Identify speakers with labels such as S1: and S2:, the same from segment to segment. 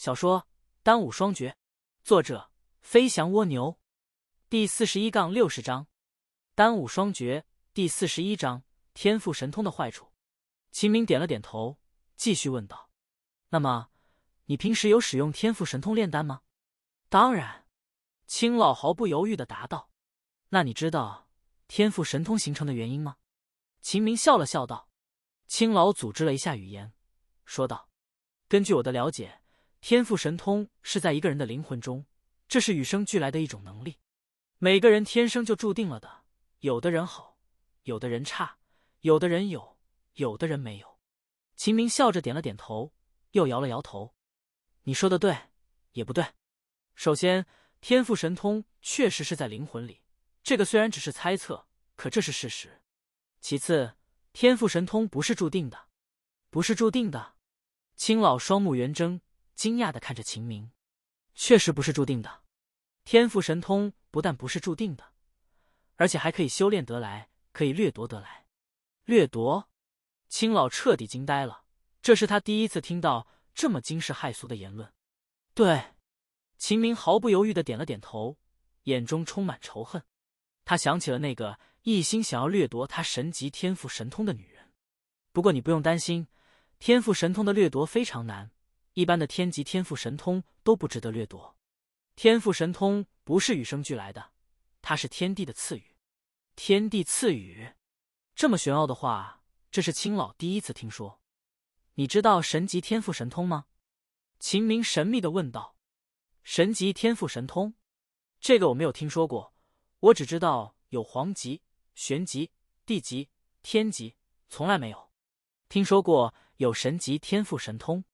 S1: 小说《丹武双绝》，作者：飞翔蜗牛，第四十一杠六十章《丹武双绝》第四十一章天赋神通的坏处。秦明点了点头，继续问道：“那么，你平时有使用天赋神通炼丹吗？”“当然。”青老毫不犹豫的答道。“那你知道天赋神通形成的原因吗？”秦明笑了笑道。青老组织了一下语言，说道：“根据我的了解。”天赋神通是在一个人的灵魂中，这是与生俱来的一种能力，每个人天生就注定了的。有的人好，有的人差，有的人有，有的人没有。秦明笑着点了点头，又摇了摇头：“你说的对，也不对。首先，天赋神通确实是在灵魂里，这个虽然只是猜测，可这是事实。其次，天赋神通不是注定的，不是注定的。”青老双目圆睁。惊讶的看着秦明，确实不是注定的，天赋神通不但不是注定的，而且还可以修炼得来，可以掠夺得来。掠夺？青老彻底惊呆了，这是他第一次听到这么惊世骇俗的言论。对，秦明毫不犹豫的点了点头，眼中充满仇恨。他想起了那个一心想要掠夺他神级天赋神通的女人。不过你不用担心，天赋神通的掠夺非常难。一般的天级天赋神通都不值得掠夺，天赋神通不是与生俱来的，它是天地的赐予。天地赐予，这么玄奥的话，这是青老第一次听说。你知道神级天赋神通吗？秦明神秘的问道。神级天赋神通，这个我没有听说过，我只知道有黄级、玄级、地级、天级，从来没有听说过有神级天赋神通。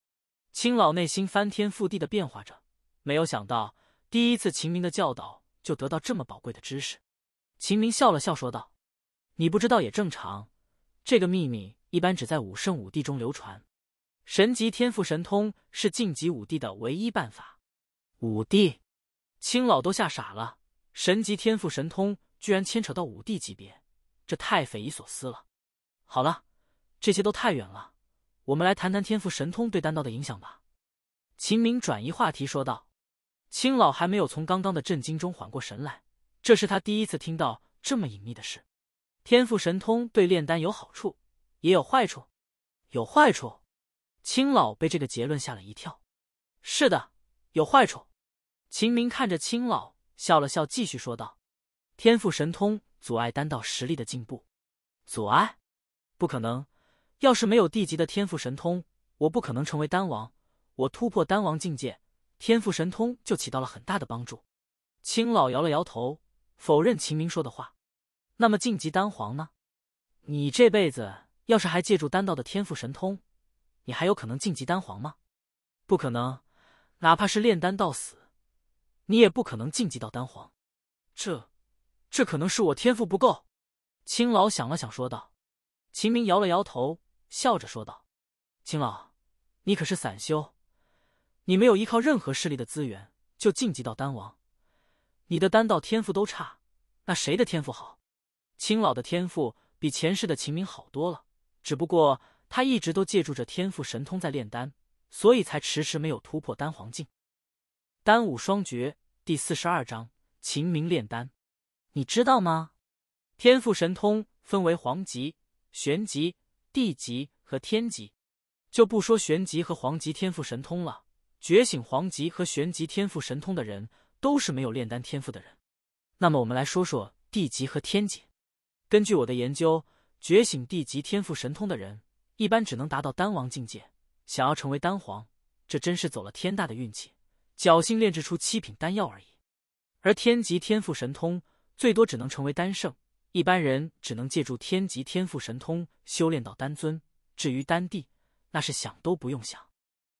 S1: 青老内心翻天覆地的变化着，没有想到第一次秦明的教导就得到这么宝贵的知识。秦明笑了笑说道：“你不知道也正常，这个秘密一般只在武圣武帝中流传。神级天赋神通是晋级武帝的唯一办法。”武帝，青老都吓傻了，神级天赋神通居然牵扯到武帝级别，这太匪夷所思了。好了，这些都太远了。我们来谈谈天赋神通对丹道的影响吧，秦明转移话题说道。青老还没有从刚刚的震惊中缓过神来，这是他第一次听到这么隐秘的事。天赋神通对炼丹有好处，也有坏处。有坏处？青老被这个结论吓了一跳。是的，有坏处。秦明看着青老笑了笑，继续说道：“天赋神通阻碍丹道实力的进步，阻碍？不可能。”要是没有地级的天赋神通，我不可能成为丹王。我突破丹王境界，天赋神通就起到了很大的帮助。青老摇了摇头，否认秦明说的话。那么晋级丹皇呢？你这辈子要是还借助丹道的天赋神通，你还有可能晋级丹皇吗？不可能，哪怕是炼丹到死，你也不可能晋级到丹皇。这……这可能是我天赋不够。青老想了想，说道。秦明摇了摇头。笑着说道：“秦老，你可是散修，你没有依靠任何势力的资源就晋级到丹王，你的丹道天赋都差，那谁的天赋好？秦老的天赋比前世的秦明好多了，只不过他一直都借助着天赋神通在炼丹，所以才迟迟没有突破丹皇境。丹武双绝第四十二章：秦明炼丹，你知道吗？天赋神通分为黄级、玄级。”地级和天级，就不说玄级和黄级天赋神通了。觉醒黄级和玄级天赋神通的人，都是没有炼丹天赋的人。那么我们来说说地级和天级。根据我的研究，觉醒地级天赋神通的人，一般只能达到丹王境界。想要成为丹皇，这真是走了天大的运气，侥幸炼制出七品丹药而已。而天级天赋神通，最多只能成为丹圣。一般人只能借助天级天赋神通修炼到丹尊，至于丹帝，那是想都不用想。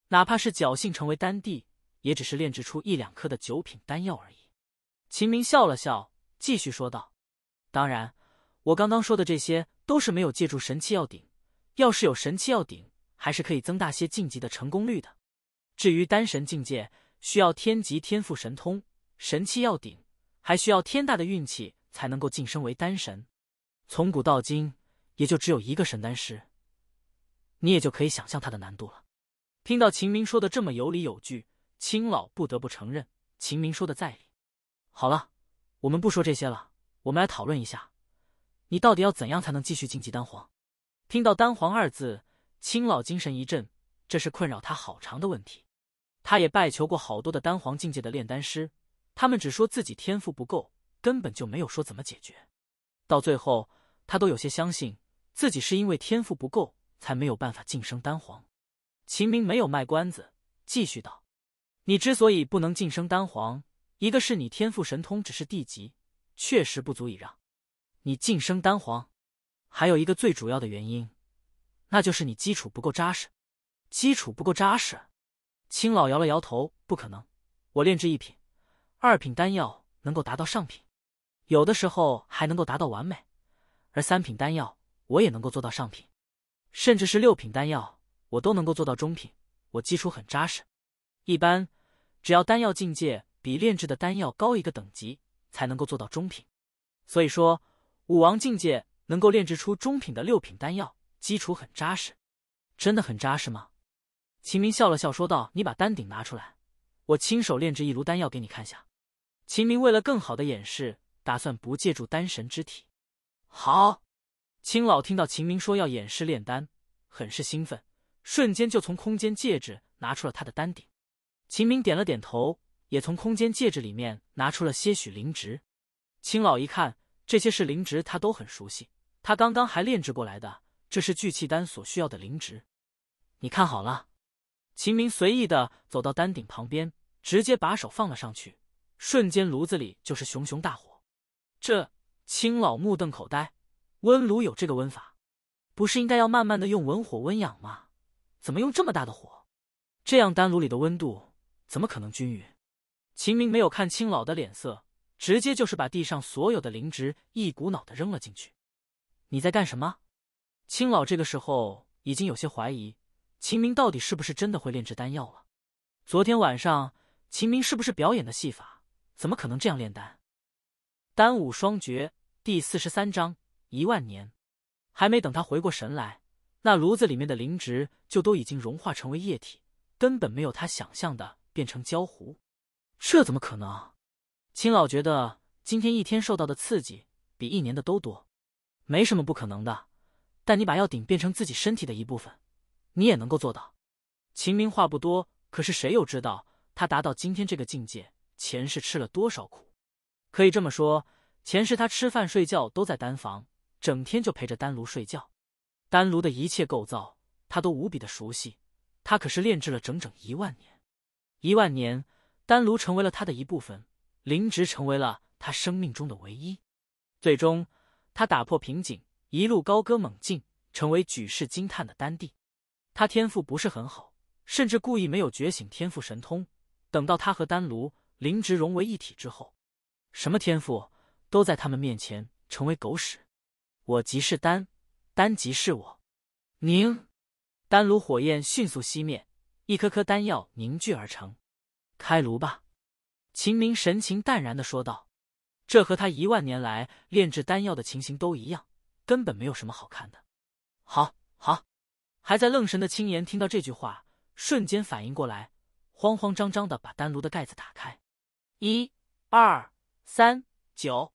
S1: 哪怕是侥幸成为丹帝，也只是炼制出一两颗的九品丹药而已。秦明笑了笑，继续说道：“当然，我刚刚说的这些都是没有借助神器药鼎。要是有神器药鼎，还是可以增大些晋级的成功率的。至于丹神境界，需要天级天赋神通、神器药鼎，还需要天大的运气。”才能够晋升为丹神，从古到今也就只有一个神丹师，你也就可以想象他的难度了。听到秦明说的这么有理有据，青老不得不承认秦明说的在理。好了，我们不说这些了，我们来讨论一下，你到底要怎样才能继续晋级丹皇？听到“丹皇”二字，青老精神一振，这是困扰他好长的问题。他也拜求过好多的丹皇境界的炼丹师，他们只说自己天赋不够。根本就没有说怎么解决，到最后他都有些相信自己是因为天赋不够才没有办法晋升丹皇。秦明没有卖关子，继续道：“你之所以不能晋升丹皇，一个是你天赋神通只是地级，确实不足以让你晋升丹皇；还有一个最主要的原因，那就是你基础不够扎实。基础不够扎实。”青老摇了摇头：“不可能，我炼制一品、二品丹药能够达到上品。”有的时候还能够达到完美，而三品丹药我也能够做到上品，甚至是六品丹药我都能够做到中品。我基础很扎实，一般只要丹药境界比炼制的丹药高一个等级，才能够做到中品。所以说，武王境界能够炼制出中品的六品丹药，基础很扎实，真的很扎实吗？秦明笑了笑说道：“你把丹鼎拿出来，我亲手炼制一炉丹药给你看下。”秦明为了更好的演示。打算不借助丹神之体，好。青老听到秦明说要演示炼丹，很是兴奋，瞬间就从空间戒指拿出了他的丹鼎。秦明点了点头，也从空间戒指里面拿出了些许灵植。青老一看，这些是灵植，他都很熟悉，他刚刚还炼制过来的。这是聚气丹所需要的灵植，你看好了。秦明随意的走到丹鼎旁边，直接把手放了上去，瞬间炉子里就是熊熊大火。这青老目瞪口呆，温炉有这个温法？不是应该要慢慢的用文火温养吗？怎么用这么大的火？这样丹炉里的温度怎么可能均匀？秦明没有看青老的脸色，直接就是把地上所有的灵植一股脑的扔了进去。你在干什么？青老这个时候已经有些怀疑，秦明到底是不是真的会炼制丹药了？昨天晚上秦明是不是表演的戏法？怎么可能这样炼丹？丹武双绝第四十三章一万年，还没等他回过神来，那炉子里面的灵植就都已经融化成为液体，根本没有他想象的变成焦糊。这怎么可能？青老觉得今天一天受到的刺激比一年的都多，没什么不可能的。但你把药鼎变成自己身体的一部分，你也能够做到。秦明话不多，可是谁又知道他达到今天这个境界，前世吃了多少苦？可以这么说，前世他吃饭睡觉都在丹房，整天就陪着丹炉睡觉。丹炉的一切构造，他都无比的熟悉。他可是炼制了整整一万年，一万年，丹炉成为了他的一部分，灵植成为了他生命中的唯一。最终，他打破瓶颈，一路高歌猛进，成为举世惊叹的丹帝。他天赋不是很好，甚至故意没有觉醒天赋神通。等到他和丹炉灵植融为一体之后。什么天赋都在他们面前成为狗屎，我即是丹，丹即是我。凝，丹炉火焰迅速熄灭，一颗颗丹药凝聚而成。开炉吧！秦明神情淡然的说道，这和他一万年来炼制丹药的情形都一样，根本没有什么好看的。好，好，还在愣神的青岩听到这句话，瞬间反应过来，慌慌张张的把丹炉的盖子打开，一，二。三九，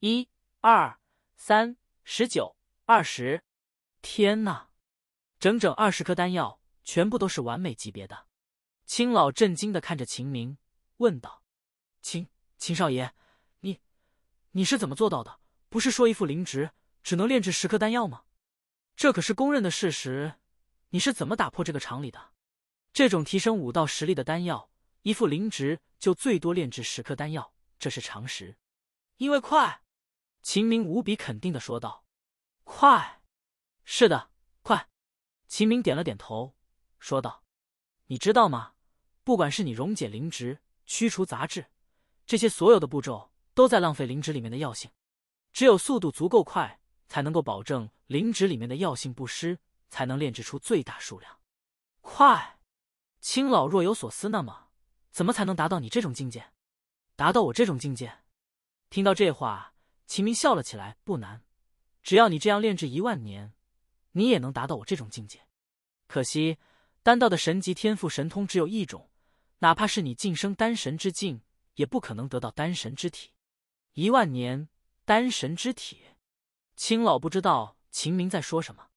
S1: 一二三十九二十，天哪！整整二十颗丹药，全部都是完美级别的。青老震惊的看着秦明，问道：“秦秦少爷，你你是怎么做到的？不是说一副灵植只能炼制十颗丹药吗？这可是公认的事实。你是怎么打破这个常理的？这种提升武道实力的丹药，一副灵植就最多炼制十颗丹药。”这是常识，因为快。秦明无比肯定的说道：“快，是的，快。”秦明点了点头，说道：“你知道吗？不管是你溶解灵植、驱除杂质，这些所有的步骤都在浪费灵植里面的药性。只有速度足够快，才能够保证灵植里面的药性不失，才能炼制出最大数量。”快。青老若有所思：“那么，怎么才能达到你这种境界？”达到我这种境界，听到这话，秦明笑了起来。不难，只要你这样炼制一万年，你也能达到我这种境界。可惜，丹道的神级天赋神通只有一种，哪怕是你晋升丹神之境，也不可能得到丹神之体。一万年，丹神之体。青老不知道秦明在说什么，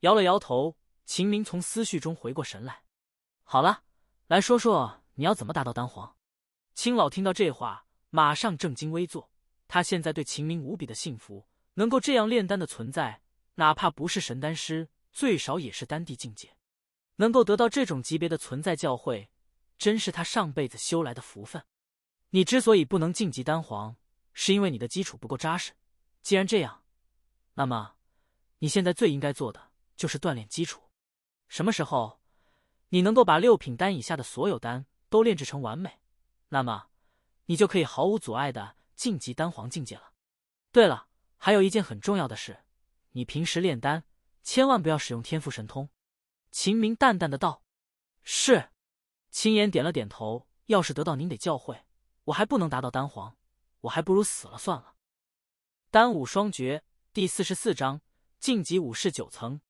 S1: 摇了摇头。秦明从思绪中回过神来，好了，来说说你要怎么达到丹皇。青老听到这话，马上正襟危坐。他现在对秦明无比的信服，能够这样炼丹的存在，哪怕不是神丹师，最少也是丹帝境界。能够得到这种级别的存在教诲，真是他上辈子修来的福分。你之所以不能晋级丹皇，是因为你的基础不够扎实。既然这样，那么你现在最应该做的就是锻炼基础。什么时候，你能够把六品丹以下的所有丹都炼制成完美？那么，你就可以毫无阻碍的晋级丹皇境界了。对了，还有一件很重要的事，你平时炼丹千万不要使用天赋神通。”秦明淡淡的道。是。青岩点了点头。要是得到您得教诲，我还不能达到丹皇，我还不如死了算了。《丹武双绝》第四十四章：晋级武士九层。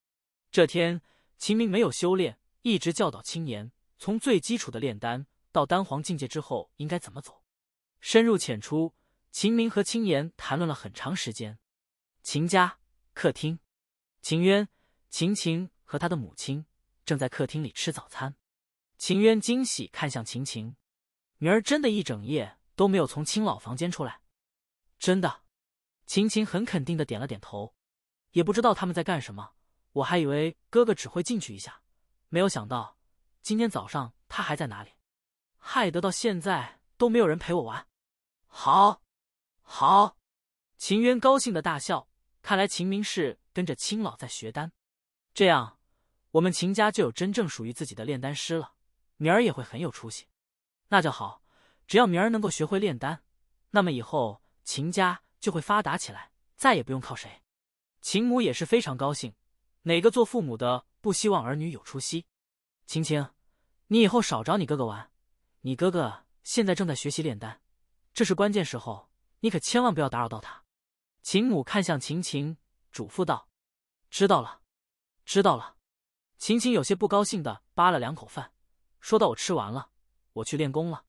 S1: 这天，秦明没有修炼，一直教导青岩从最基础的炼丹。到丹皇境界之后应该怎么走？深入浅出。秦明和青岩谈论了很长时间。秦家客厅，秦渊、秦晴和他的母亲正在客厅里吃早餐。秦渊惊喜看向秦晴：“明儿真的一整夜都没有从青老房间出来？”“真的。”秦晴很肯定的点了点头。也不知道他们在干什么，我还以为哥哥只会进去一下，没有想到今天早上他还在哪里。害得到现在都没有人陪我玩，好，好，秦渊高兴的大笑。看来秦明是跟着青老在学丹，这样我们秦家就有真正属于自己的炼丹师了。明儿也会很有出息，那就好。只要明儿能够学会炼丹，那么以后秦家就会发达起来，再也不用靠谁。秦母也是非常高兴，哪个做父母的不希望儿女有出息？青青，你以后少找你哥哥玩。你哥哥现在正在学习炼丹，这是关键时候，你可千万不要打扰到他。秦母看向秦晴，嘱咐道：“知道了，知道了。”秦晴有些不高兴的扒了两口饭，说道：“我吃完了，我去练功了。”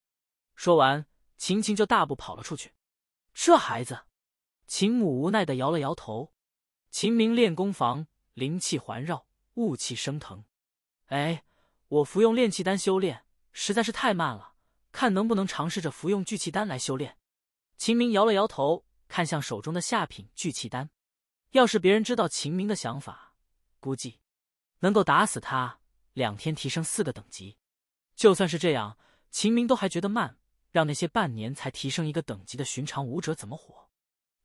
S1: 说完，秦晴就大步跑了出去。这孩子，秦母无奈的摇了摇头。秦明练功房，灵气环绕，雾气升腾。哎，我服用炼气丹修炼。实在是太慢了，看能不能尝试着服用聚气丹来修炼。秦明摇了摇头，看向手中的下品聚气丹。要是别人知道秦明的想法，估计能够打死他。两天提升四个等级，就算是这样，秦明都还觉得慢。让那些半年才提升一个等级的寻常武者怎么活？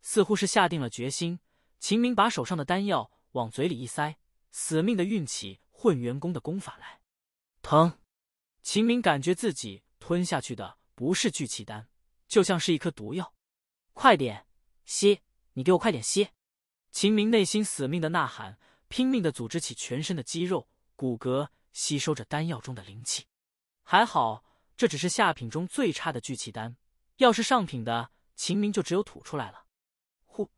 S1: 似乎是下定了决心，秦明把手上的丹药往嘴里一塞，死命的运起混元功的功法来，疼。秦明感觉自己吞下去的不是聚气丹，就像是一颗毒药。快点吸！你给我快点吸！秦明内心死命的呐喊，拼命的组织起全身的肌肉骨骼，吸收着丹药中的灵气。还好，这只是下品中最差的聚气丹，要是上品的，秦明就只有吐出来了。呼，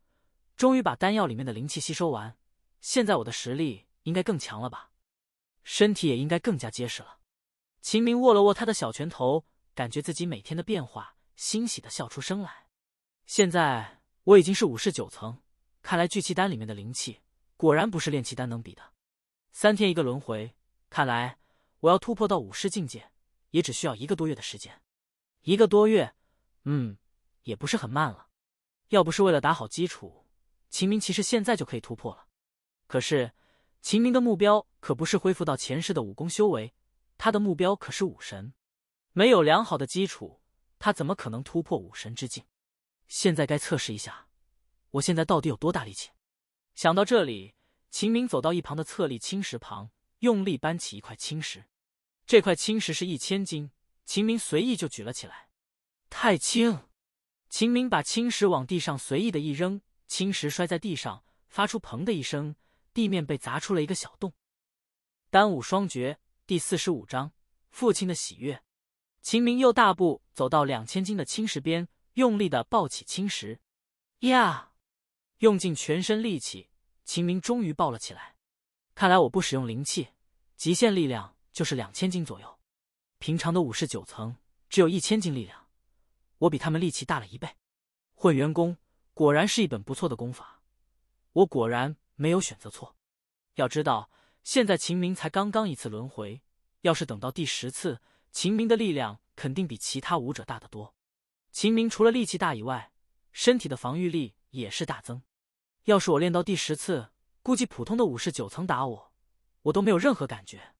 S1: 终于把丹药里面的灵气吸收完。现在我的实力应该更强了吧？身体也应该更加结实了。秦明握了握他的小拳头，感觉自己每天的变化，欣喜的笑出声来。现在我已经是武士九层，看来聚气丹里面的灵气果然不是炼气丹能比的。三天一个轮回，看来我要突破到武士境界也只需要一个多月的时间。一个多月，嗯，也不是很慢了。要不是为了打好基础，秦明其实现在就可以突破了。可是，秦明的目标可不是恢复到前世的武功修为。他的目标可是武神，没有良好的基础，他怎么可能突破武神之境？现在该测试一下，我现在到底有多大力气？想到这里，秦明走到一旁的侧立青石旁，用力搬起一块青石。这块青石是一千斤，秦明随意就举了起来，太轻。秦明把青石往地上随意的一扔，青石摔在地上，发出“砰”的一声，地面被砸出了一个小洞。单武双绝。第四十五章父亲的喜悦。秦明又大步走到两千斤的青石边，用力的抱起青石。呀！用尽全身力气，秦明终于抱了起来。看来我不使用灵气，极限力量就是两千斤左右。平常的武士九层只有一千斤力量，我比他们力气大了一倍。混元功果然是一本不错的功法，我果然没有选择错。要知道。现在秦明才刚刚一次轮回，要是等到第十次，秦明的力量肯定比其他武者大得多。秦明除了力气大以外，身体的防御力也是大增。要是我练到第十次，估计普通的武士九层打我，我都没有任何感觉。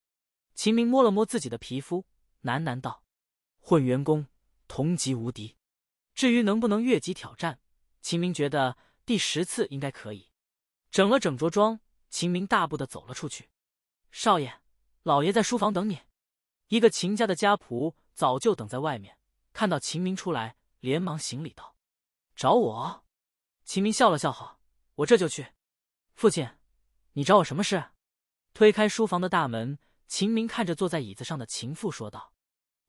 S1: 秦明摸了摸自己的皮肤，喃喃道：“混元功，同级无敌。至于能不能越级挑战，秦明觉得第十次应该可以。”整了整着装，秦明大步的走了出去。少爷，老爷在书房等你。一个秦家的家仆早就等在外面，看到秦明出来，连忙行礼道：“找我。”秦明笑了笑：“好，我这就去。”父亲，你找我什么事？”推开书房的大门，秦明看着坐在椅子上的秦父说道。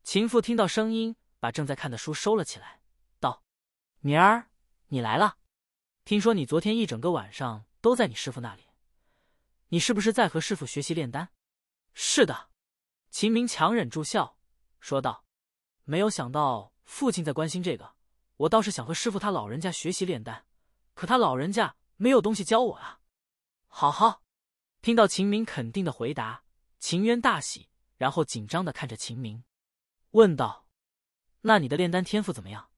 S1: 秦父，听到声音，把正在看的书收了起来，道：“明儿，你来了。听说你昨天一整个晚上都在你师父那里。”你是不是在和师傅学习炼丹？是的，秦明强忍住笑说道：“没有想到父亲在关心这个，我倒是想和师傅他老人家学习炼丹，可他老人家没有东西教我啊。”好好，听到秦明肯定的回答，秦渊大喜，然后紧张的看着秦明，问道：“那你的炼丹天赋怎么样？”“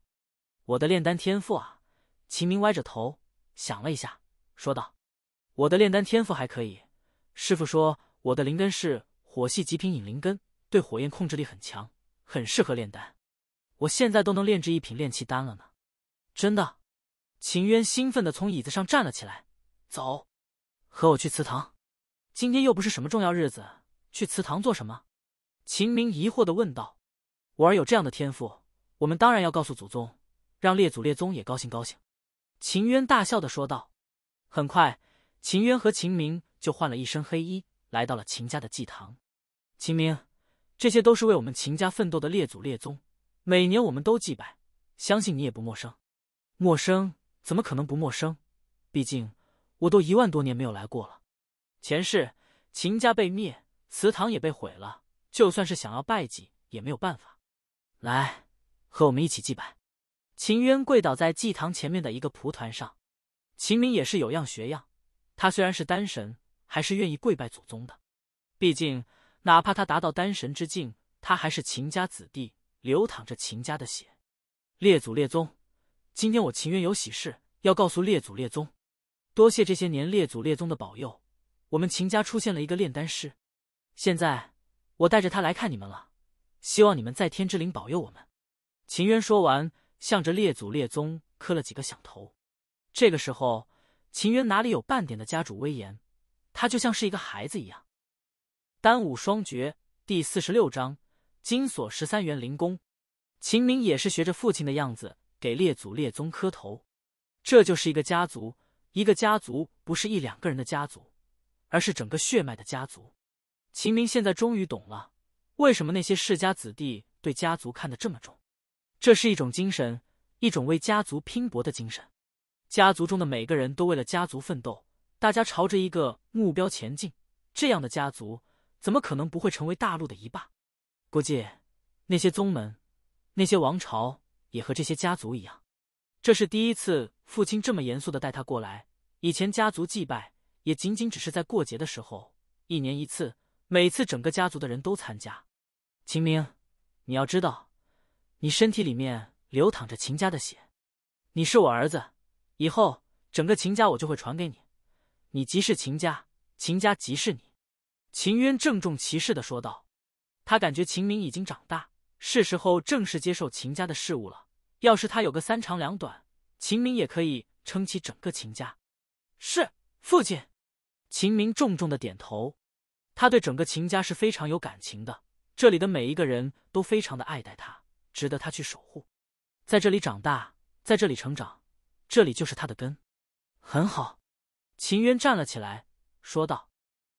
S1: 我的炼丹天赋啊？”秦明歪着头想了一下，说道。我的炼丹天赋还可以，师傅说我的灵根是火系极品引灵根，对火焰控制力很强，很适合炼丹。我现在都能炼制一品炼气丹了呢，真的！秦渊兴奋的从椅子上站了起来，走，和我去祠堂。今天又不是什么重要日子，去祠堂做什么？秦明疑惑的问道。我儿有这样的天赋，我们当然要告诉祖宗，让列祖列宗也高兴高兴。秦渊大笑的说道。很快。秦渊和秦明就换了一身黑衣，来到了秦家的祭堂。秦明，这些都是为我们秦家奋斗的列祖列宗，每年我们都祭拜，相信你也不陌生。陌生？怎么可能不陌生？毕竟我都一万多年没有来过了。前世秦家被灭，祠堂也被毁了，就算是想要拜祭也没有办法。来，和我们一起祭拜。秦渊跪倒在祭堂前面的一个蒲团上，秦明也是有样学样。他虽然是丹神，还是愿意跪拜祖宗的。毕竟，哪怕他达到丹神之境，他还是秦家子弟，流淌着秦家的血。列祖列宗，今天我秦渊有喜事要告诉列祖列宗。多谢这些年列祖列宗的保佑，我们秦家出现了一个炼丹师。现在，我带着他来看你们了。希望你们在天之灵保佑我们。秦渊说完，向着列祖列宗磕了几个响头。这个时候。秦渊哪里有半点的家主威严？他就像是一个孩子一样。单武双绝第四十六章：金锁十三元灵功。秦明也是学着父亲的样子给列祖列宗磕头。这就是一个家族，一个家族不是一两个人的家族，而是整个血脉的家族。秦明现在终于懂了，为什么那些世家子弟对家族看得这么重。这是一种精神，一种为家族拼搏的精神。家族中的每个人都为了家族奋斗，大家朝着一个目标前进，这样的家族怎么可能不会成为大陆的一霸？估计那些宗门、那些王朝也和这些家族一样。这是第一次，父亲这么严肃的带他过来。以前家族祭拜也仅仅只是在过节的时候，一年一次，每次整个家族的人都参加。秦明，你要知道，你身体里面流淌着秦家的血，你是我儿子。以后，整个秦家我就会传给你，你即是秦家，秦家即是你。秦渊郑重其事的说道。他感觉秦明已经长大，是时候正式接受秦家的事务了。要是他有个三长两短，秦明也可以撑起整个秦家。是父亲。秦明重重的点头。他对整个秦家是非常有感情的，这里的每一个人都非常的爱戴他，值得他去守护。在这里长大，在这里成长。这里就是他的根，很好。秦渊站了起来，说道：“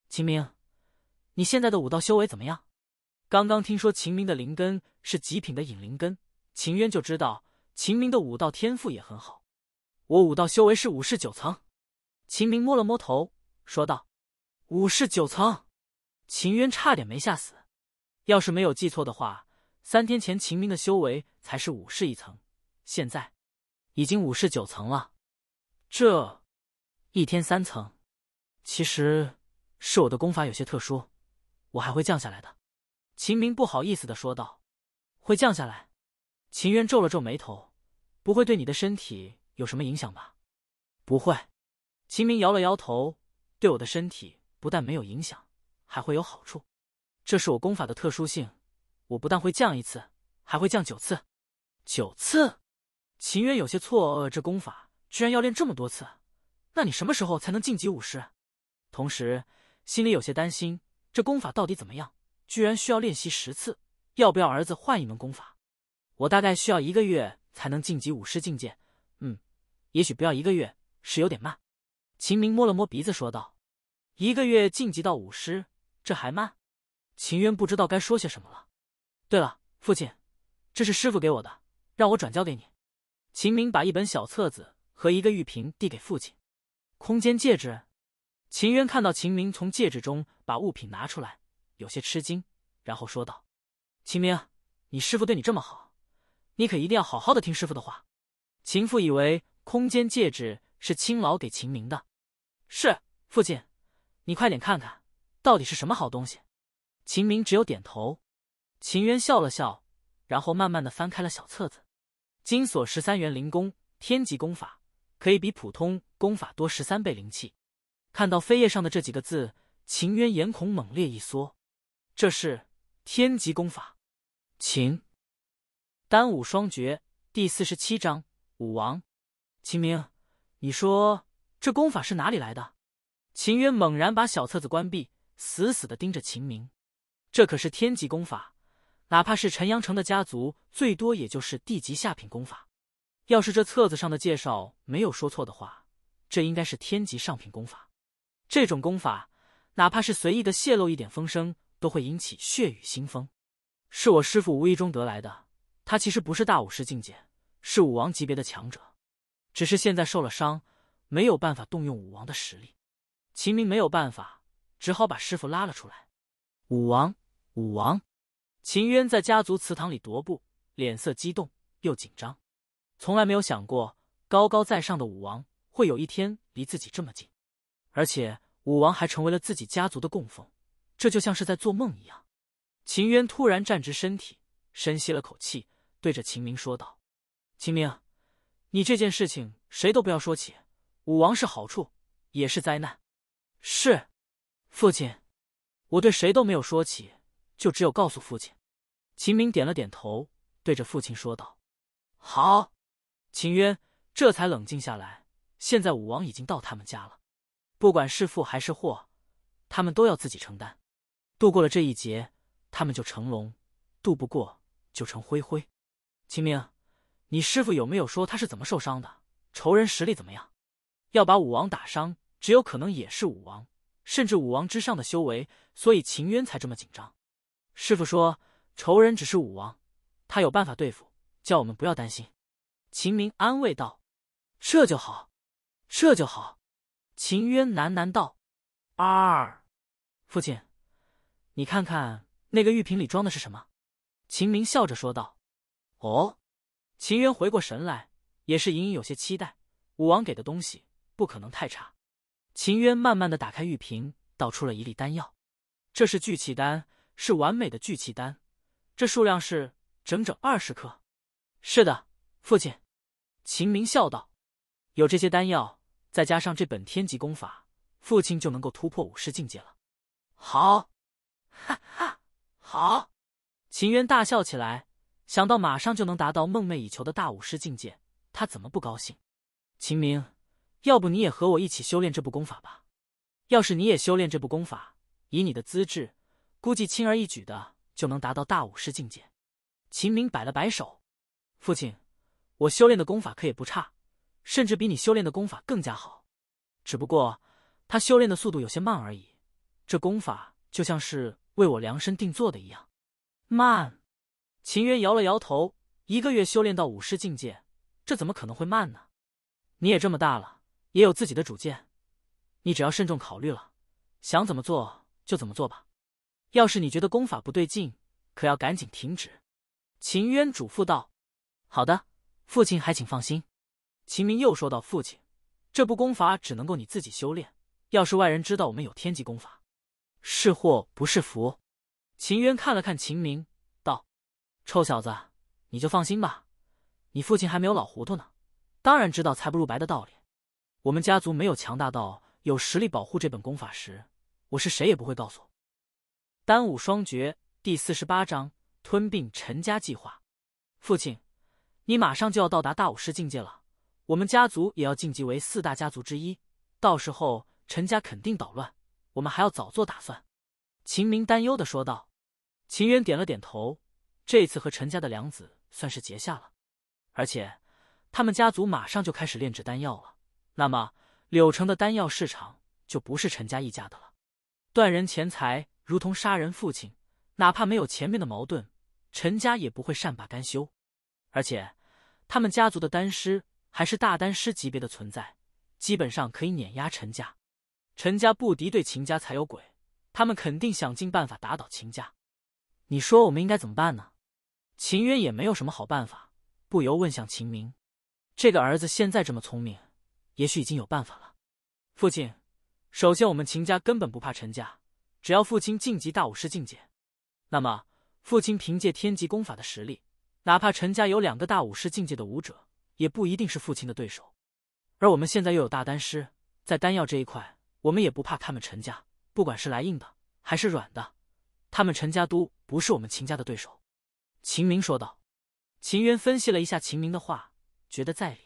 S1: 秦明，你现在的武道修为怎么样？”刚刚听说秦明的灵根是极品的引灵根，秦渊就知道秦明的武道天赋也很好。我武道修为是武士九层。秦明摸了摸头，说道：“武士九层。”秦渊差点没吓死。要是没有记错的话，三天前秦明的修为才是武士一层，现在。已经五十九层了，这，一天三层，其实是我的功法有些特殊，我还会降下来的。秦明不好意思的说道：“会降下来。”秦渊皱了皱眉头：“不会对你的身体有什么影响吧？”“不会。”秦明摇了摇头：“对我的身体不但没有影响，还会有好处。这是我功法的特殊性，我不但会降一次，还会降九次，九次。”秦渊有些错愕，这功法居然要练这么多次？那你什么时候才能晋级武师？同时心里有些担心，这功法到底怎么样？居然需要练习十次？要不要儿子换一门功法？我大概需要一个月才能晋级武师境界。嗯，也许不要一个月，是有点慢。秦明摸了摸鼻子说道：“一个月晋级到武师，这还慢？”秦渊不知道该说些什么了。对了，父亲，这是师傅给我的，让我转交给你。秦明把一本小册子和一个玉瓶递给父亲。空间戒指，秦渊看到秦明从戒指中把物品拿出来，有些吃惊，然后说道：“秦明，你师傅对你这么好，你可一定要好好的听师傅的话。”秦父以为空间戒指是青老给秦明的，是父亲，你快点看看，到底是什么好东西？秦明只有点头。秦渊笑了笑，然后慢慢的翻开了小册子。金锁十三元灵功，天级功法，可以比普通功法多十三倍灵气。看到飞页上的这几个字，秦渊眼孔猛烈一缩，这是天级功法。秦丹武双绝第四十七章武王。秦明，你说这功法是哪里来的？秦渊猛然把小册子关闭，死死的盯着秦明，这可是天级功法。哪怕是陈阳城的家族，最多也就是地级下品功法。要是这册子上的介绍没有说错的话，这应该是天级上品功法。这种功法，哪怕是随意的泄露一点风声，都会引起血雨腥风。是我师傅无意中得来的，他其实不是大武师境界，是武王级别的强者。只是现在受了伤，没有办法动用武王的实力。秦明没有办法，只好把师傅拉了出来。武王，武王。秦渊在家族祠堂里踱步，脸色激动又紧张。从来没有想过，高高在上的武王会有一天离自己这么近，而且武王还成为了自己家族的供奉，这就像是在做梦一样。秦渊突然站直身体，深吸了口气，对着秦明说道：“秦明，你这件事情谁都不要说起。武王是好处，也是灾难。”“是，父亲，我对谁都没有说起。”就只有告诉父亲，秦明点了点头，对着父亲说道：“好。”秦渊这才冷静下来。现在武王已经到他们家了，不管是福还是祸，他们都要自己承担。渡过了这一劫，他们就成龙；渡不过，就成灰灰。秦明，你师傅有没有说他是怎么受伤的？仇人实力怎么样？要把武王打伤，只有可能也是武王，甚至武王之上的修为，所以秦渊才这么紧张。师傅说，仇人只是武王，他有办法对付，叫我们不要担心。秦明安慰道：“这就好，这就好。”秦渊喃喃道：“二，父亲，你看看那个玉瓶里装的是什么？”秦明笑着说道：“哦。”秦渊回过神来，也是隐隐有些期待。武王给的东西不可能太差。秦渊慢慢的打开玉瓶，倒出了一粒丹药，这是聚气丹。是完美的聚气丹，这数量是整整二十颗。是的，父亲。秦明笑道：“有这些丹药，再加上这本天级功法，父亲就能够突破武师境界了。”好，哈哈，好！秦渊大笑起来，想到马上就能达到梦寐以求的大武师境界，他怎么不高兴？秦明，要不你也和我一起修炼这部功法吧？要是你也修炼这部功法，以你的资质。估计轻而易举的就能达到大武师境界。秦明摆了摆手：“父亲，我修炼的功法可也不差，甚至比你修炼的功法更加好。只不过他修炼的速度有些慢而已。这功法就像是为我量身定做的一样。”慢。秦渊摇了摇头：“一个月修炼到武师境界，这怎么可能会慢呢？你也这么大了，也有自己的主见，你只要慎重考虑了，想怎么做就怎么做吧。”要是你觉得功法不对劲，可要赶紧停止。”秦渊嘱咐道。“好的，父亲还请放心。”秦明又说道：“父亲，这部功法只能够你自己修炼。要是外人知道我们有天级功法，是祸不是福。”秦渊看了看秦明，道：“臭小子，你就放心吧。你父亲还没有老糊涂呢，当然知道财不入白的道理。我们家族没有强大到有实力保护这本功法时，我是谁也不会告诉。”丹武双绝第四十八章吞并陈家计划。父亲，你马上就要到达大武师境界了，我们家族也要晋级为四大家族之一。到时候陈家肯定捣乱，我们还要早做打算。秦明担忧的说道。秦渊点了点头，这次和陈家的梁子算是结下了。而且他们家族马上就开始炼制丹药了，那么柳城的丹药市场就不是陈家一家的了，断人钱财。如同杀人父亲，哪怕没有前面的矛盾，陈家也不会善罢甘休。而且，他们家族的丹师还是大丹师级别的存在，基本上可以碾压陈家。陈家不敌对秦家才有鬼，他们肯定想尽办法打倒秦家。你说我们应该怎么办呢？秦渊也没有什么好办法，不由问向秦明：“这个儿子现在这么聪明，也许已经有办法了。”父亲，首先我们秦家根本不怕陈家。只要父亲晋级大武师境界，那么父亲凭借天级功法的实力，哪怕陈家有两个大武师境界的武者，也不一定是父亲的对手。而我们现在又有大丹师，在丹药这一块，我们也不怕他们陈家。不管是来硬的还是软的，他们陈家都不是我们秦家的对手。”秦明说道。秦渊分析了一下秦明的话，觉得在理。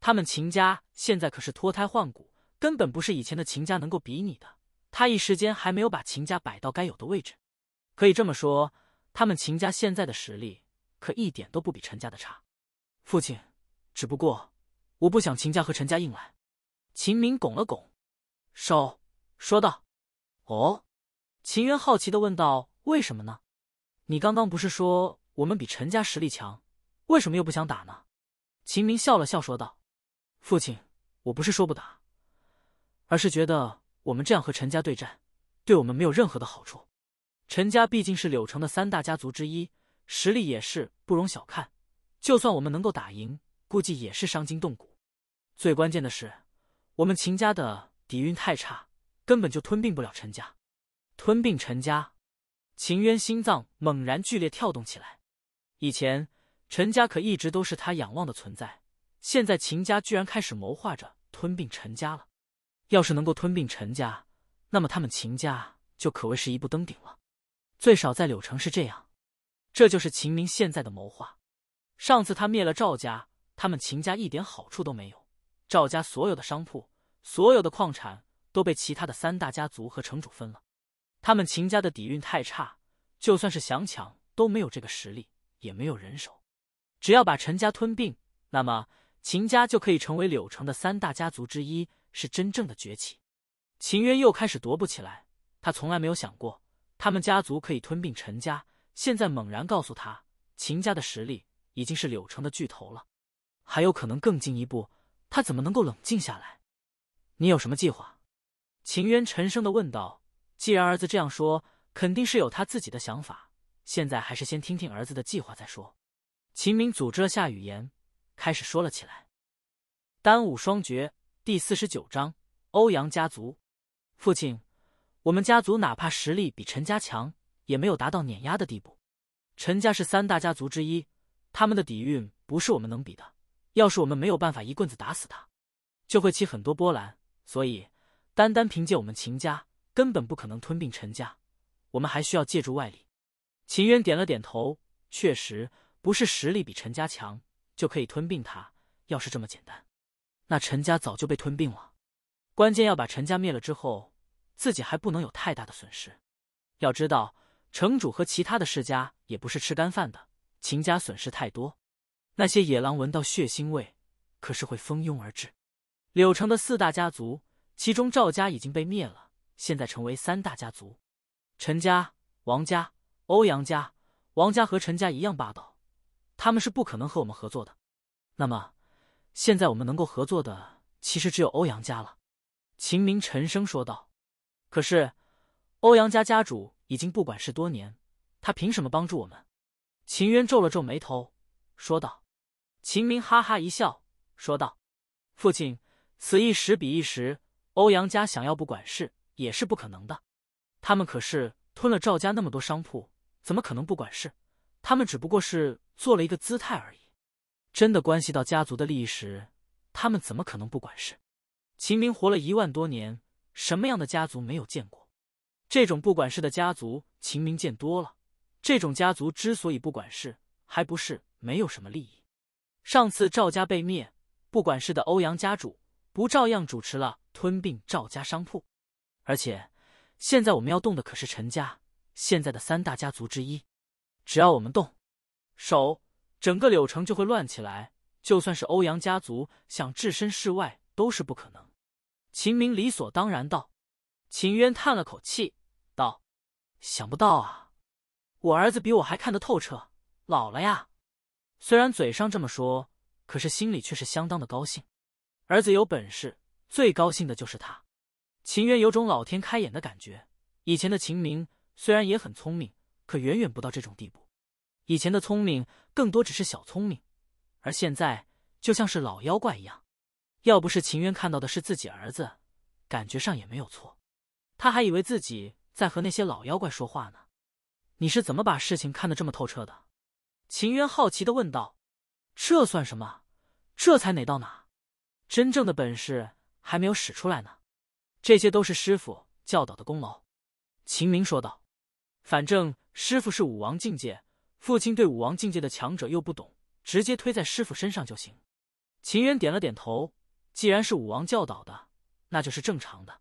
S1: 他们秦家现在可是脱胎换骨，根本不是以前的秦家能够比拟的。他一时间还没有把秦家摆到该有的位置，可以这么说，他们秦家现在的实力可一点都不比陈家的差。父亲，只不过我不想秦家和陈家硬来。秦明拱了拱手，说道：“哦。”秦渊好奇的问道：“为什么呢？你刚刚不是说我们比陈家实力强，为什么又不想打呢？”秦明笑了笑说道：“父亲，我不是说不打，而是觉得……”我们这样和陈家对战，对我们没有任何的好处。陈家毕竟是柳城的三大家族之一，实力也是不容小看。就算我们能够打赢，估计也是伤筋动骨。最关键的是，我们秦家的底蕴太差，根本就吞并不了陈家。吞并陈家，秦渊心脏猛然剧烈跳动起来。以前陈家可一直都是他仰望的存在，现在秦家居然开始谋划着吞并陈家了。要是能够吞并陈家，那么他们秦家就可谓是一步登顶了。最少在柳城是这样，这就是秦明现在的谋划。上次他灭了赵家，他们秦家一点好处都没有。赵家所有的商铺、所有的矿产都被其他的三大家族和城主分了。他们秦家的底蕴太差，就算是想抢都没有这个实力，也没有人手。只要把陈家吞并，那么秦家就可以成为柳城的三大家族之一。是真正的崛起，秦渊又开始踱步起来。他从来没有想过，他们家族可以吞并陈家。现在猛然告诉他，秦家的实力已经是柳城的巨头了，还有可能更进一步。他怎么能够冷静下来？你有什么计划？秦渊沉声的问道。既然儿子这样说，肯定是有他自己的想法。现在还是先听听儿子的计划再说。秦明组织了下语言，开始说了起来：单武双绝。第四十九章欧阳家族。父亲，我们家族哪怕实力比陈家强，也没有达到碾压的地步。陈家是三大家族之一，他们的底蕴不是我们能比的。要是我们没有办法一棍子打死他，就会起很多波澜。所以，单单凭借我们秦家，根本不可能吞并陈家。我们还需要借助外力。秦渊点了点头，确实不是实力比陈家强就可以吞并他。要是这么简单。那陈家早就被吞并了，关键要把陈家灭了之后，自己还不能有太大的损失。要知道，城主和其他的世家也不是吃干饭的。秦家损失太多，那些野狼闻到血腥味，可是会蜂拥而至。柳城的四大家族，其中赵家已经被灭了，现在成为三大家族：陈家、王家、欧阳家。王家和陈家一样霸道，他们是不可能和我们合作的。那么。现在我们能够合作的，其实只有欧阳家了。”秦明沉声说道。“可是，欧阳家家主已经不管事多年，他凭什么帮助我们？”秦渊皱了皱眉头，说道。秦明哈哈一笑，说道：“父亲，此一时彼一时，欧阳家想要不管事也是不可能的。他们可是吞了赵家那么多商铺，怎么可能不管事？他们只不过是做了一个姿态而已。”真的关系到家族的利益时，他们怎么可能不管事？秦明活了一万多年，什么样的家族没有见过？这种不管事的家族，秦明见多了。这种家族之所以不管事，还不是没有什么利益？上次赵家被灭，不管事的欧阳家主不照样主持了吞并赵家商铺？而且现在我们要动的可是陈家，现在的三大家族之一。只要我们动手。整个柳城就会乱起来，就算是欧阳家族想置身事外都是不可能。秦明理所当然道。秦渊叹了口气道：“想不到啊，我儿子比我还看得透彻，老了呀。”虽然嘴上这么说，可是心里却是相当的高兴。儿子有本事，最高兴的就是他。秦渊有种老天开眼的感觉。以前的秦明虽然也很聪明，可远远不到这种地步。以前的聪明更多只是小聪明，而现在就像是老妖怪一样。要不是秦渊看到的是自己儿子，感觉上也没有错，他还以为自己在和那些老妖怪说话呢。你是怎么把事情看得这么透彻的？秦渊好奇的问道。这算什么？这才哪到哪？真正的本事还没有使出来呢。这些都是师傅教导的功劳。秦明说道。反正师傅是武王境界。父亲对武王境界的强者又不懂，直接推在师傅身上就行。秦渊点了点头，既然是武王教导的，那就是正常的。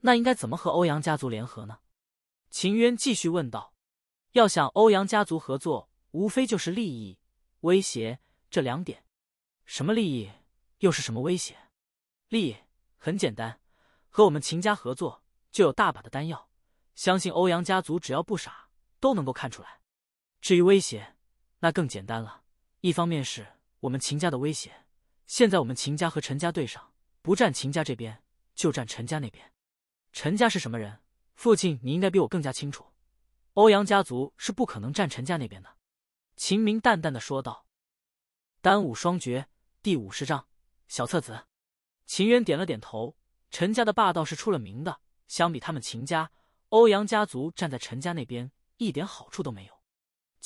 S1: 那应该怎么和欧阳家族联合呢？秦渊继续问道。要想欧阳家族合作，无非就是利益、威胁这两点。什么利益，又是什么威胁？利益很简单，和我们秦家合作就有大把的丹药，相信欧阳家族只要不傻，都能够看出来。至于威胁，那更简单了。一方面是我们秦家的威胁，现在我们秦家和陈家对上，不站秦家这边就站陈家那边。陈家是什么人？父亲，你应该比我更加清楚。欧阳家族是不可能站陈家那边的。”秦明淡淡的说道。《单武双绝》第五十章小册子。秦渊点了点头。陈家的霸道是出了名的，相比他们秦家，欧阳家族站在陈家那边一点好处都没有。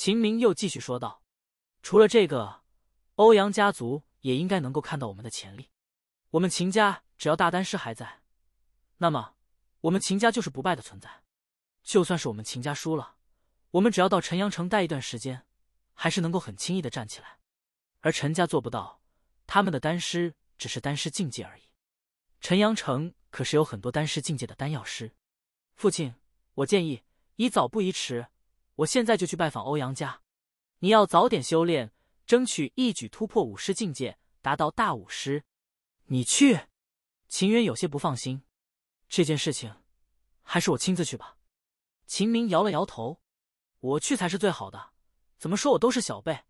S1: 秦明又继续说道：“除了这个，欧阳家族也应该能够看到我们的潜力。我们秦家只要大丹师还在，那么我们秦家就是不败的存在。就算是我们秦家输了，我们只要到陈阳城待一段时间，还是能够很轻易的站起来。而陈家做不到，他们的丹师只是丹师境界而已。陈阳城可是有很多丹师境界的丹药师。父亲，我建议以早不宜迟。”我现在就去拜访欧阳家，你要早点修炼，争取一举突破武师境界，达到大武师。你去，秦渊有些不放心。这件事情还是我亲自去吧。秦明摇了摇头，我去才是最好的。怎么说，我都是小辈，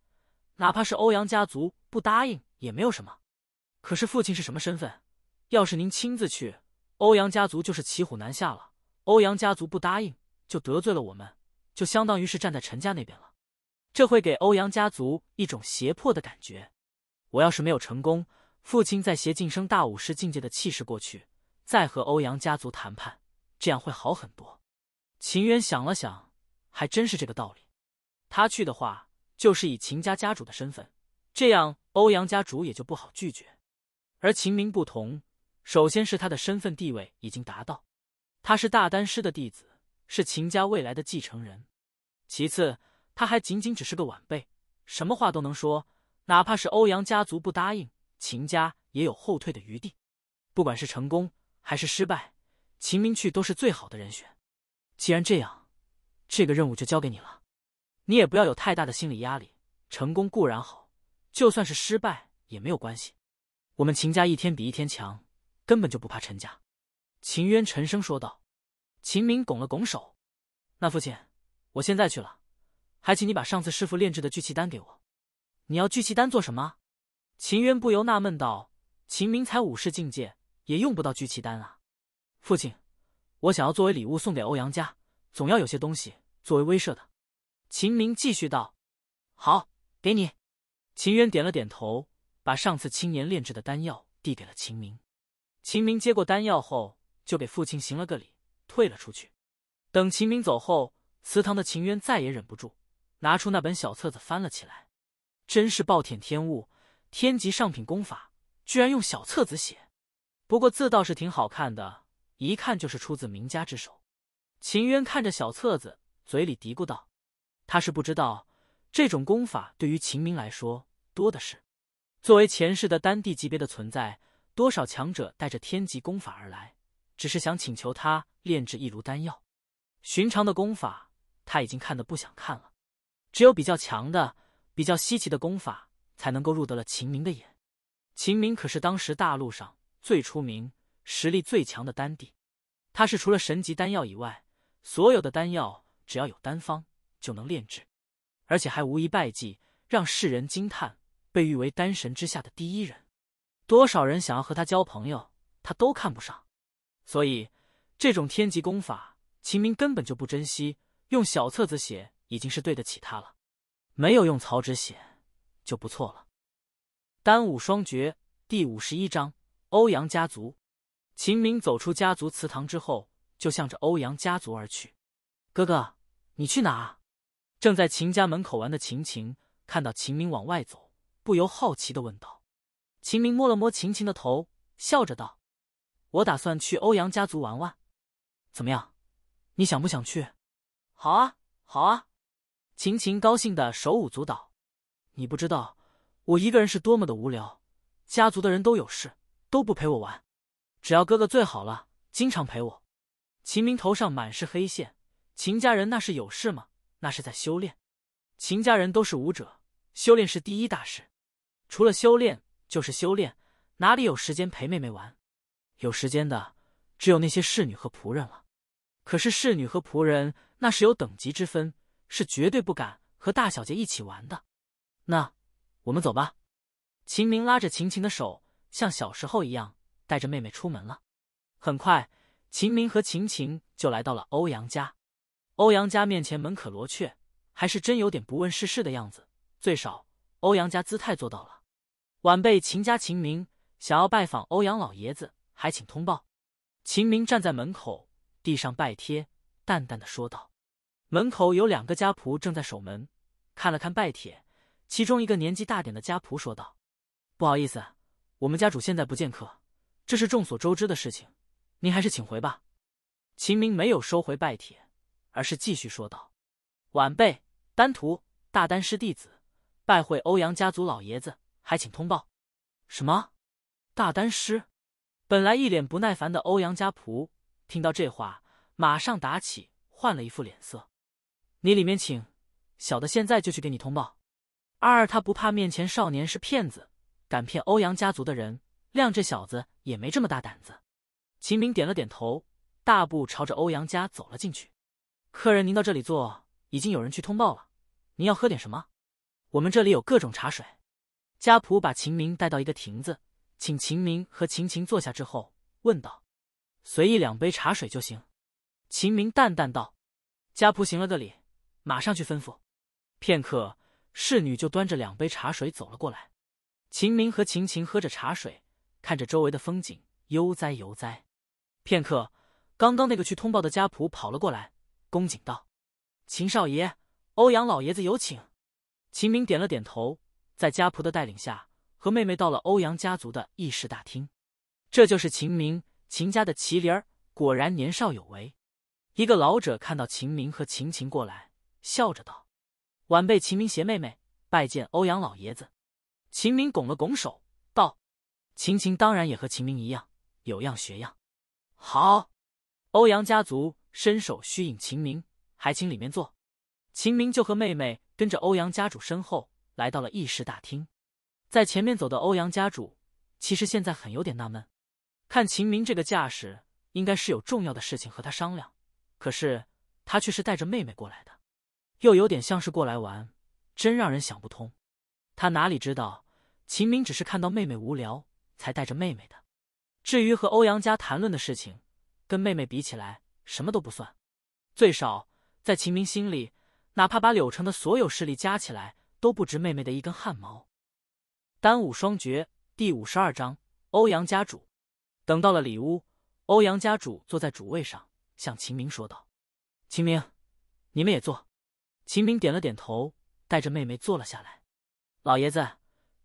S1: 哪怕是欧阳家族不答应也没有什么。可是父亲是什么身份？要是您亲自去，欧阳家族就是骑虎难下了。欧阳家族不答应，就得罪了我们。就相当于是站在陈家那边了，这会给欧阳家族一种胁迫的感觉。我要是没有成功，父亲再携晋升大武师境界的气势过去，再和欧阳家族谈判，这样会好很多。秦渊想了想，还真是这个道理。他去的话，就是以秦家家主的身份，这样欧阳家主也就不好拒绝。而秦明不同，首先是他的身份地位已经达到，他是大丹师的弟子，是秦家未来的继承人。其次，他还仅仅只是个晚辈，什么话都能说。哪怕是欧阳家族不答应，秦家也有后退的余地。不管是成功还是失败，秦明去都是最好的人选。既然这样，这个任务就交给你了。你也不要有太大的心理压力。成功固然好，就算是失败也没有关系。我们秦家一天比一天强，根本就不怕陈家。秦渊沉声说道。秦明拱了拱手：“那父亲。”我现在去了，还请你把上次师傅炼制的聚气丹给我。你要聚气丹做什么？秦渊不由纳闷道。秦明才武士境界，也用不到聚气丹啊。父亲，我想要作为礼物送给欧阳家，总要有些东西作为威慑的。秦明继续道。好，给你。秦渊点了点头，把上次青年炼制的丹药递给了秦明。秦明接过丹药后，就给父亲行了个礼，退了出去。等秦明走后。祠堂的秦渊再也忍不住，拿出那本小册子翻了起来。真是暴殄天物，天级上品功法居然用小册子写，不过字倒是挺好看的，一看就是出自名家之手。秦渊看着小册子，嘴里嘀咕道：“他是不知道，这种功法对于秦明来说多的是。作为前世的丹帝级别的存在，多少强者带着天级功法而来，只是想请求他炼制一炉丹药。寻常的功法。”他已经看得不想看了，只有比较强的、比较稀奇的功法，才能够入得了秦明的眼。秦明可是当时大陆上最出名、实力最强的丹帝，他是除了神级丹药以外，所有的丹药只要有丹方就能炼制，而且还无一败绩，让世人惊叹，被誉为丹神之下的第一人。多少人想要和他交朋友，他都看不上，所以这种天级功法，秦明根本就不珍惜。用小册子写已经是对得起他了，没有用草纸写就不错了。单武双绝第五十一章：欧阳家族。秦明走出家族祠堂之后，就向着欧阳家族而去。哥哥，你去哪？正在秦家门口玩的秦晴看到秦明往外走，不由好奇的问道。秦明摸了摸秦晴的头，笑着道：“我打算去欧阳家族玩玩，怎么样？你想不想去？”好啊，好啊！秦琴高兴的手舞足蹈。你不知道我一个人是多么的无聊，家族的人都有事，都不陪我玩。只要哥哥最好了，经常陪我。秦明头上满是黑线。秦家人那是有事吗？那是在修炼。秦家人都是武者，修炼是第一大事。除了修炼就是修炼，哪里有时间陪妹妹玩？有时间的只有那些侍女和仆人了。可是侍女和仆人……那是有等级之分，是绝对不敢和大小姐一起玩的。那，我们走吧。秦明拉着秦晴的手，像小时候一样，带着妹妹出门了。很快，秦明和秦晴就来到了欧阳家。欧阳家面前门可罗雀，还是真有点不问世事的样子。最少，欧阳家姿态做到了。晚辈秦家秦明想要拜访欧阳老爷子，还请通报。秦明站在门口，递上拜帖，淡淡的说道。门口有两个家仆正在守门，看了看拜帖，其中一个年纪大点的家仆说道：“不好意思，我们家主现在不见客，这是众所周知的事情，您还是请回吧。”秦明没有收回拜帖，而是继续说道：“晚辈丹徒大丹师弟子，拜会欧阳家族老爷子，还请通报。”“什么？大丹师？”本来一脸不耐烦的欧阳家仆听到这话，马上打起，换了一副脸色。你里面请，小的现在就去给你通报。二他不怕面前少年是骗子，敢骗欧阳家族的人，亮这小子也没这么大胆子。秦明点了点头，大步朝着欧阳家走了进去。客人您到这里坐，已经有人去通报了。您要喝点什么？我们这里有各种茶水。家仆把秦明带到一个亭子，请秦明和秦晴坐下之后问道：“随意两杯茶水就行。”秦明淡淡道。家仆行了个礼。马上去吩咐。片刻，侍女就端着两杯茶水走了过来。秦明和秦晴喝着茶水，看着周围的风景，悠哉悠哉。片刻，刚刚那个去通报的家仆跑了过来，恭敬道：“秦少爷，欧阳老爷子有请。”秦明点了点头，在家仆的带领下，和妹妹到了欧阳家族的议事大厅。这就是秦明，秦家的麒麟儿，果然年少有为。一个老者看到秦明和秦晴过来。笑着道：“晚辈秦明，携妹妹拜见欧阳老爷子。”秦明拱了拱手道：“秦晴当然也和秦明一样，有样学样。”好，欧阳家族伸手虚引秦明，还请里面坐。秦明就和妹妹跟着欧阳家主身后，来到了议事大厅。在前面走的欧阳家主其实现在很有点纳闷，看秦明这个架势，应该是有重要的事情和他商量，可是他却是带着妹妹过来的。又有点像是过来玩，真让人想不通。他哪里知道，秦明只是看到妹妹无聊才带着妹妹的。至于和欧阳家谈论的事情，跟妹妹比起来什么都不算。最少在秦明心里，哪怕把柳城的所有势力加起来，都不值妹妹的一根汗毛。单武双绝第五十二章欧阳家主。等到了里屋，欧阳家主坐在主位上，向秦明说道：“秦明，你们也坐。”秦明点了点头，带着妹妹坐了下来。老爷子，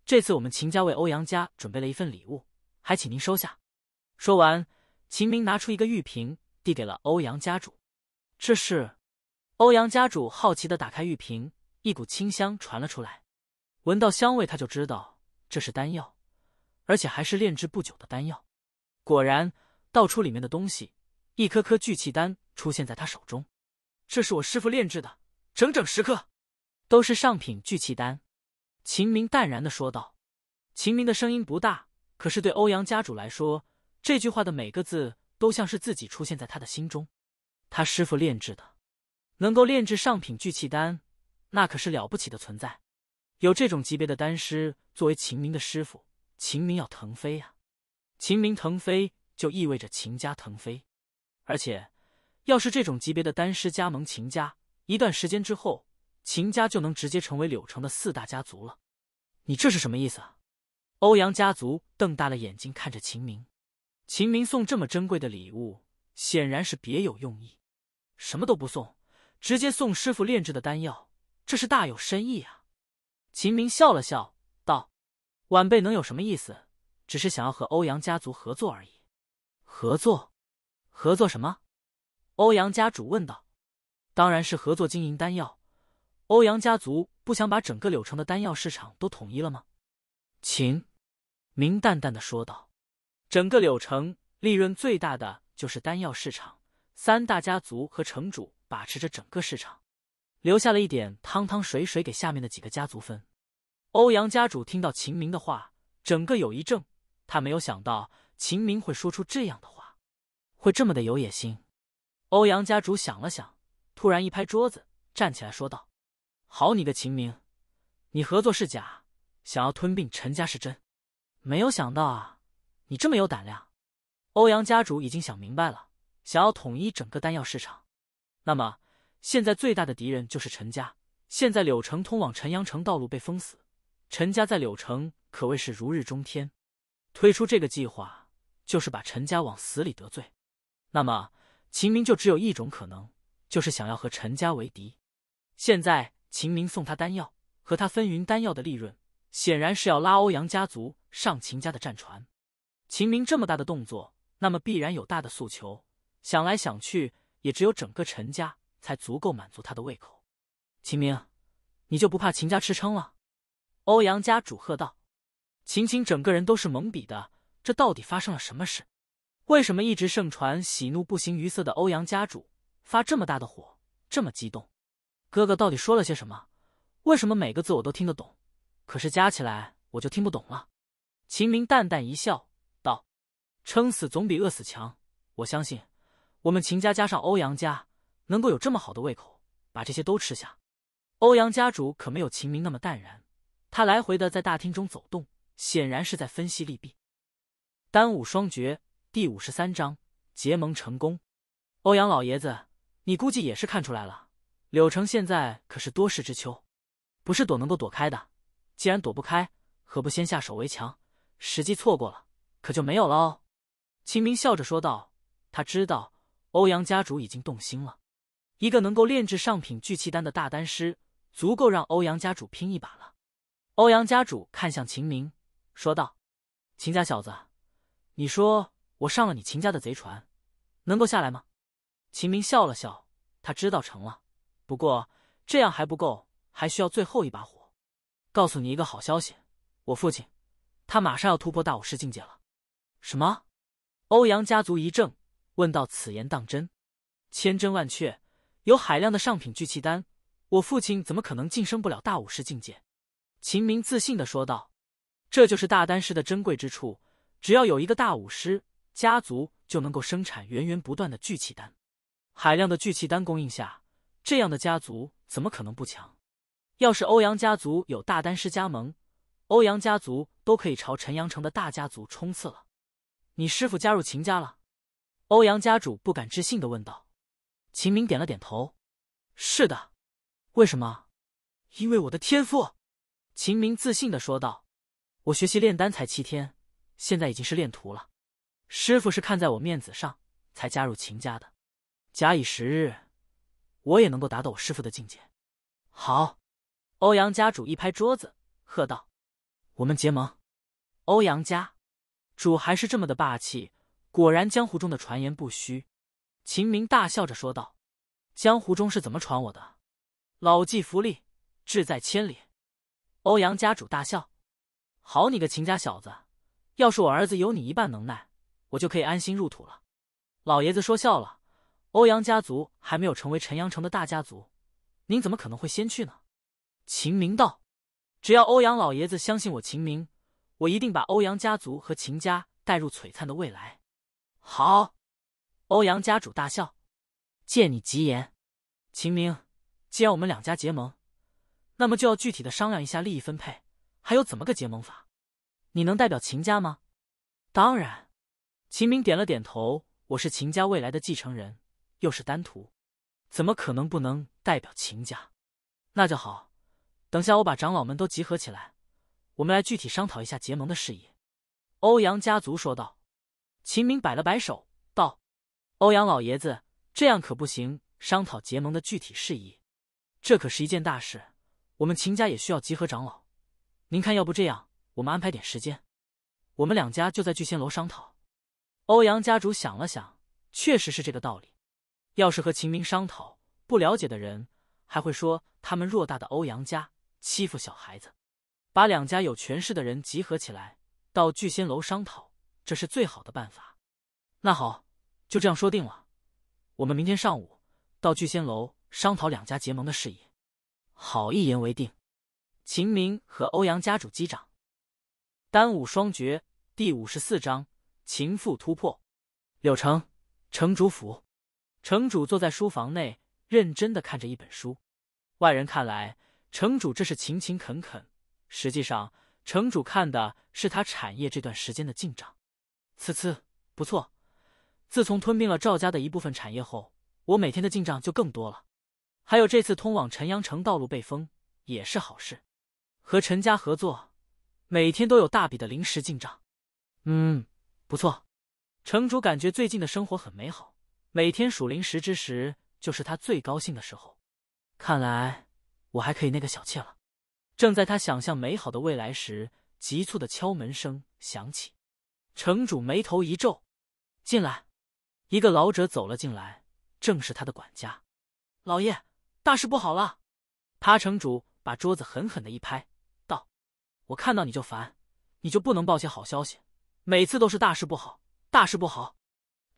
S1: 这次我们秦家为欧阳家准备了一份礼物，还请您收下。说完，秦明拿出一个玉瓶，递给了欧阳家主。这是……欧阳家主好奇的打开玉瓶，一股清香传了出来。闻到香味，他就知道这是丹药，而且还是炼制不久的丹药。果然，倒出里面的东西，一颗颗聚气丹出现在他手中。这是我师傅炼制的。整整十颗，都是上品聚气丹。秦明淡然的说道。秦明的声音不大，可是对欧阳家主来说，这句话的每个字都像是自己出现在他的心中。他师傅炼制的，能够炼制上品聚气丹，那可是了不起的存在。有这种级别的丹师作为秦明的师傅，秦明要腾飞呀！秦明腾飞就意味着秦家腾飞，而且要是这种级别的丹师加盟秦家。一段时间之后，秦家就能直接成为柳城的四大家族了。你这是什么意思？欧阳家族瞪大了眼睛看着秦明。秦明送这么珍贵的礼物，显然是别有用意。什么都不送，直接送师傅炼制的丹药，这是大有深意啊！秦明笑了笑，道：“晚辈能有什么意思？只是想要和欧阳家族合作而已。”合作？合作什么？欧阳家主问道。当然是合作经营丹药。欧阳家族不想把整个柳城的丹药市场都统一了吗？秦明淡淡的说道：“整个柳城利润最大的就是丹药市场，三大家族和城主把持着整个市场，留下了一点汤汤水水给下面的几个家族分。”欧阳家主听到秦明的话，整个有一怔。他没有想到秦明会说出这样的话，会这么的有野心。欧阳家主想了想。突然一拍桌子，站起来说道：“好你个秦明，你合作是假，想要吞并陈家是真。没有想到啊，你这么有胆量。”欧阳家主已经想明白了，想要统一整个丹药市场，那么现在最大的敌人就是陈家。现在柳城通往陈阳城道路被封死，陈家在柳城可谓是如日中天。推出这个计划，就是把陈家往死里得罪。那么秦明就只有一种可能。就是想要和陈家为敌，现在秦明送他丹药，和他分匀丹药的利润，显然是要拉欧阳家族上秦家的战船。秦明这么大的动作，那么必然有大的诉求。想来想去，也只有整个陈家才足够满足他的胃口。秦明，你就不怕秦家吃撑了？欧阳家主喝道。秦晴整个人都是懵逼的，这到底发生了什么事？为什么一直盛传喜怒不形于色的欧阳家主？发这么大的火，这么激动，哥哥到底说了些什么？为什么每个字我都听得懂，可是加起来我就听不懂了？秦明淡淡一笑，道：“撑死总比饿死强。我相信我们秦家加上欧阳家，能够有这么好的胃口，把这些都吃下。”欧阳家主可没有秦明那么淡然，他来回的在大厅中走动，显然是在分析利弊。《单武双绝》第五十三章：结盟成功。欧阳老爷子。你估计也是看出来了，柳城现在可是多事之秋，不是躲能够躲开的。既然躲不开，何不先下手为强？时机错过了，可就没有了哦。秦明笑着说道，他知道欧阳家主已经动心了。一个能够炼制上品聚气丹的大丹师，足够让欧阳家主拼一把了。欧阳家主看向秦明，说道：“秦家小子，你说我上了你秦家的贼船，能够下来吗？”秦明笑了笑，他知道成了，不过这样还不够，还需要最后一把火。告诉你一个好消息，我父亲他马上要突破大武师境界了。什么？欧阳家族一怔，问道：“此言当真？”千真万确，有海量的上品聚气丹，我父亲怎么可能晋升不了大武师境界？”秦明自信的说道：“这就是大丹师的珍贵之处，只要有一个大武师，家族就能够生产源源不断的聚气丹。”海量的聚气丹供应下，这样的家族怎么可能不强？要是欧阳家族有大丹师加盟，欧阳家族都可以朝陈阳城的大家族冲刺了。你师傅加入秦家了？欧阳家主不敢置信的问道。秦明点了点头：“是的。为什么？因为我的天赋。”秦明自信的说道：“我学习炼丹才七天，现在已经是炼徒了。师傅是看在我面子上才加入秦家的。”假以时日，我也能够达到我师父的境界。好，欧阳家主一拍桌子，喝道：“我们结盟！”欧阳家，主还是这么的霸气。果然，江湖中的传言不虚。秦明大笑着说道：“江湖中是怎么传我的？老骥伏枥，志在千里。”欧阳家主大笑：“好你个秦家小子！要是我儿子有你一半能耐，我就可以安心入土了。”老爷子说笑了。欧阳家族还没有成为陈阳城的大家族，您怎么可能会先去呢？秦明道：“只要欧阳老爷子相信我秦明，我一定把欧阳家族和秦家带入璀璨的未来。”好，欧阳家主大笑：“借你吉言。”秦明，既然我们两家结盟，那么就要具体的商量一下利益分配，还有怎么个结盟法？你能代表秦家吗？当然。秦明点了点头：“我是秦家未来的继承人。”又是丹徒，怎么可能不能代表秦家？那就好。等下我把长老们都集合起来，我们来具体商讨一下结盟的事宜。”欧阳家族说道。秦明摆了摆手，道：“欧阳老爷子，这样可不行。商讨结盟的具体事宜，这可是一件大事。我们秦家也需要集合长老。您看，要不这样，我们安排点时间，我们两家就在聚仙楼商讨。”欧阳家主想了想，确实是这个道理。要是和秦明商讨不了解的人，还会说他们偌大的欧阳家欺负小孩子。把两家有权势的人集合起来，到聚仙楼商讨，这是最好的办法。那好，就这样说定了。我们明天上午到聚仙楼商讨两家结盟的事宜。好，一言为定。秦明和欧阳家主击掌。单武双绝第五十四章：秦父突破。柳城城主府。城主坐在书房内，认真的看着一本书。外人看来，城主这是勤勤恳恳；实际上，城主看的是他产业这段时间的进账。此次不错，自从吞并了赵家的一部分产业后，我每天的进账就更多了。还有这次通往陈阳城道路被封，也是好事。和陈家合作，每天都有大笔的临时进账。嗯，不错。城主感觉最近的生活很美好。每天数零食之时，就是他最高兴的时候。看来我还可以那个小妾了。正在他想象美好的未来时，急促的敲门声响起。城主眉头一皱，进来。一个老者走了进来，正是他的管家。老爷，大事不好了！他城主把桌子狠狠的一拍，道：“我看到你就烦，你就不能报些好消息？每次都是大事不好，大事不好。”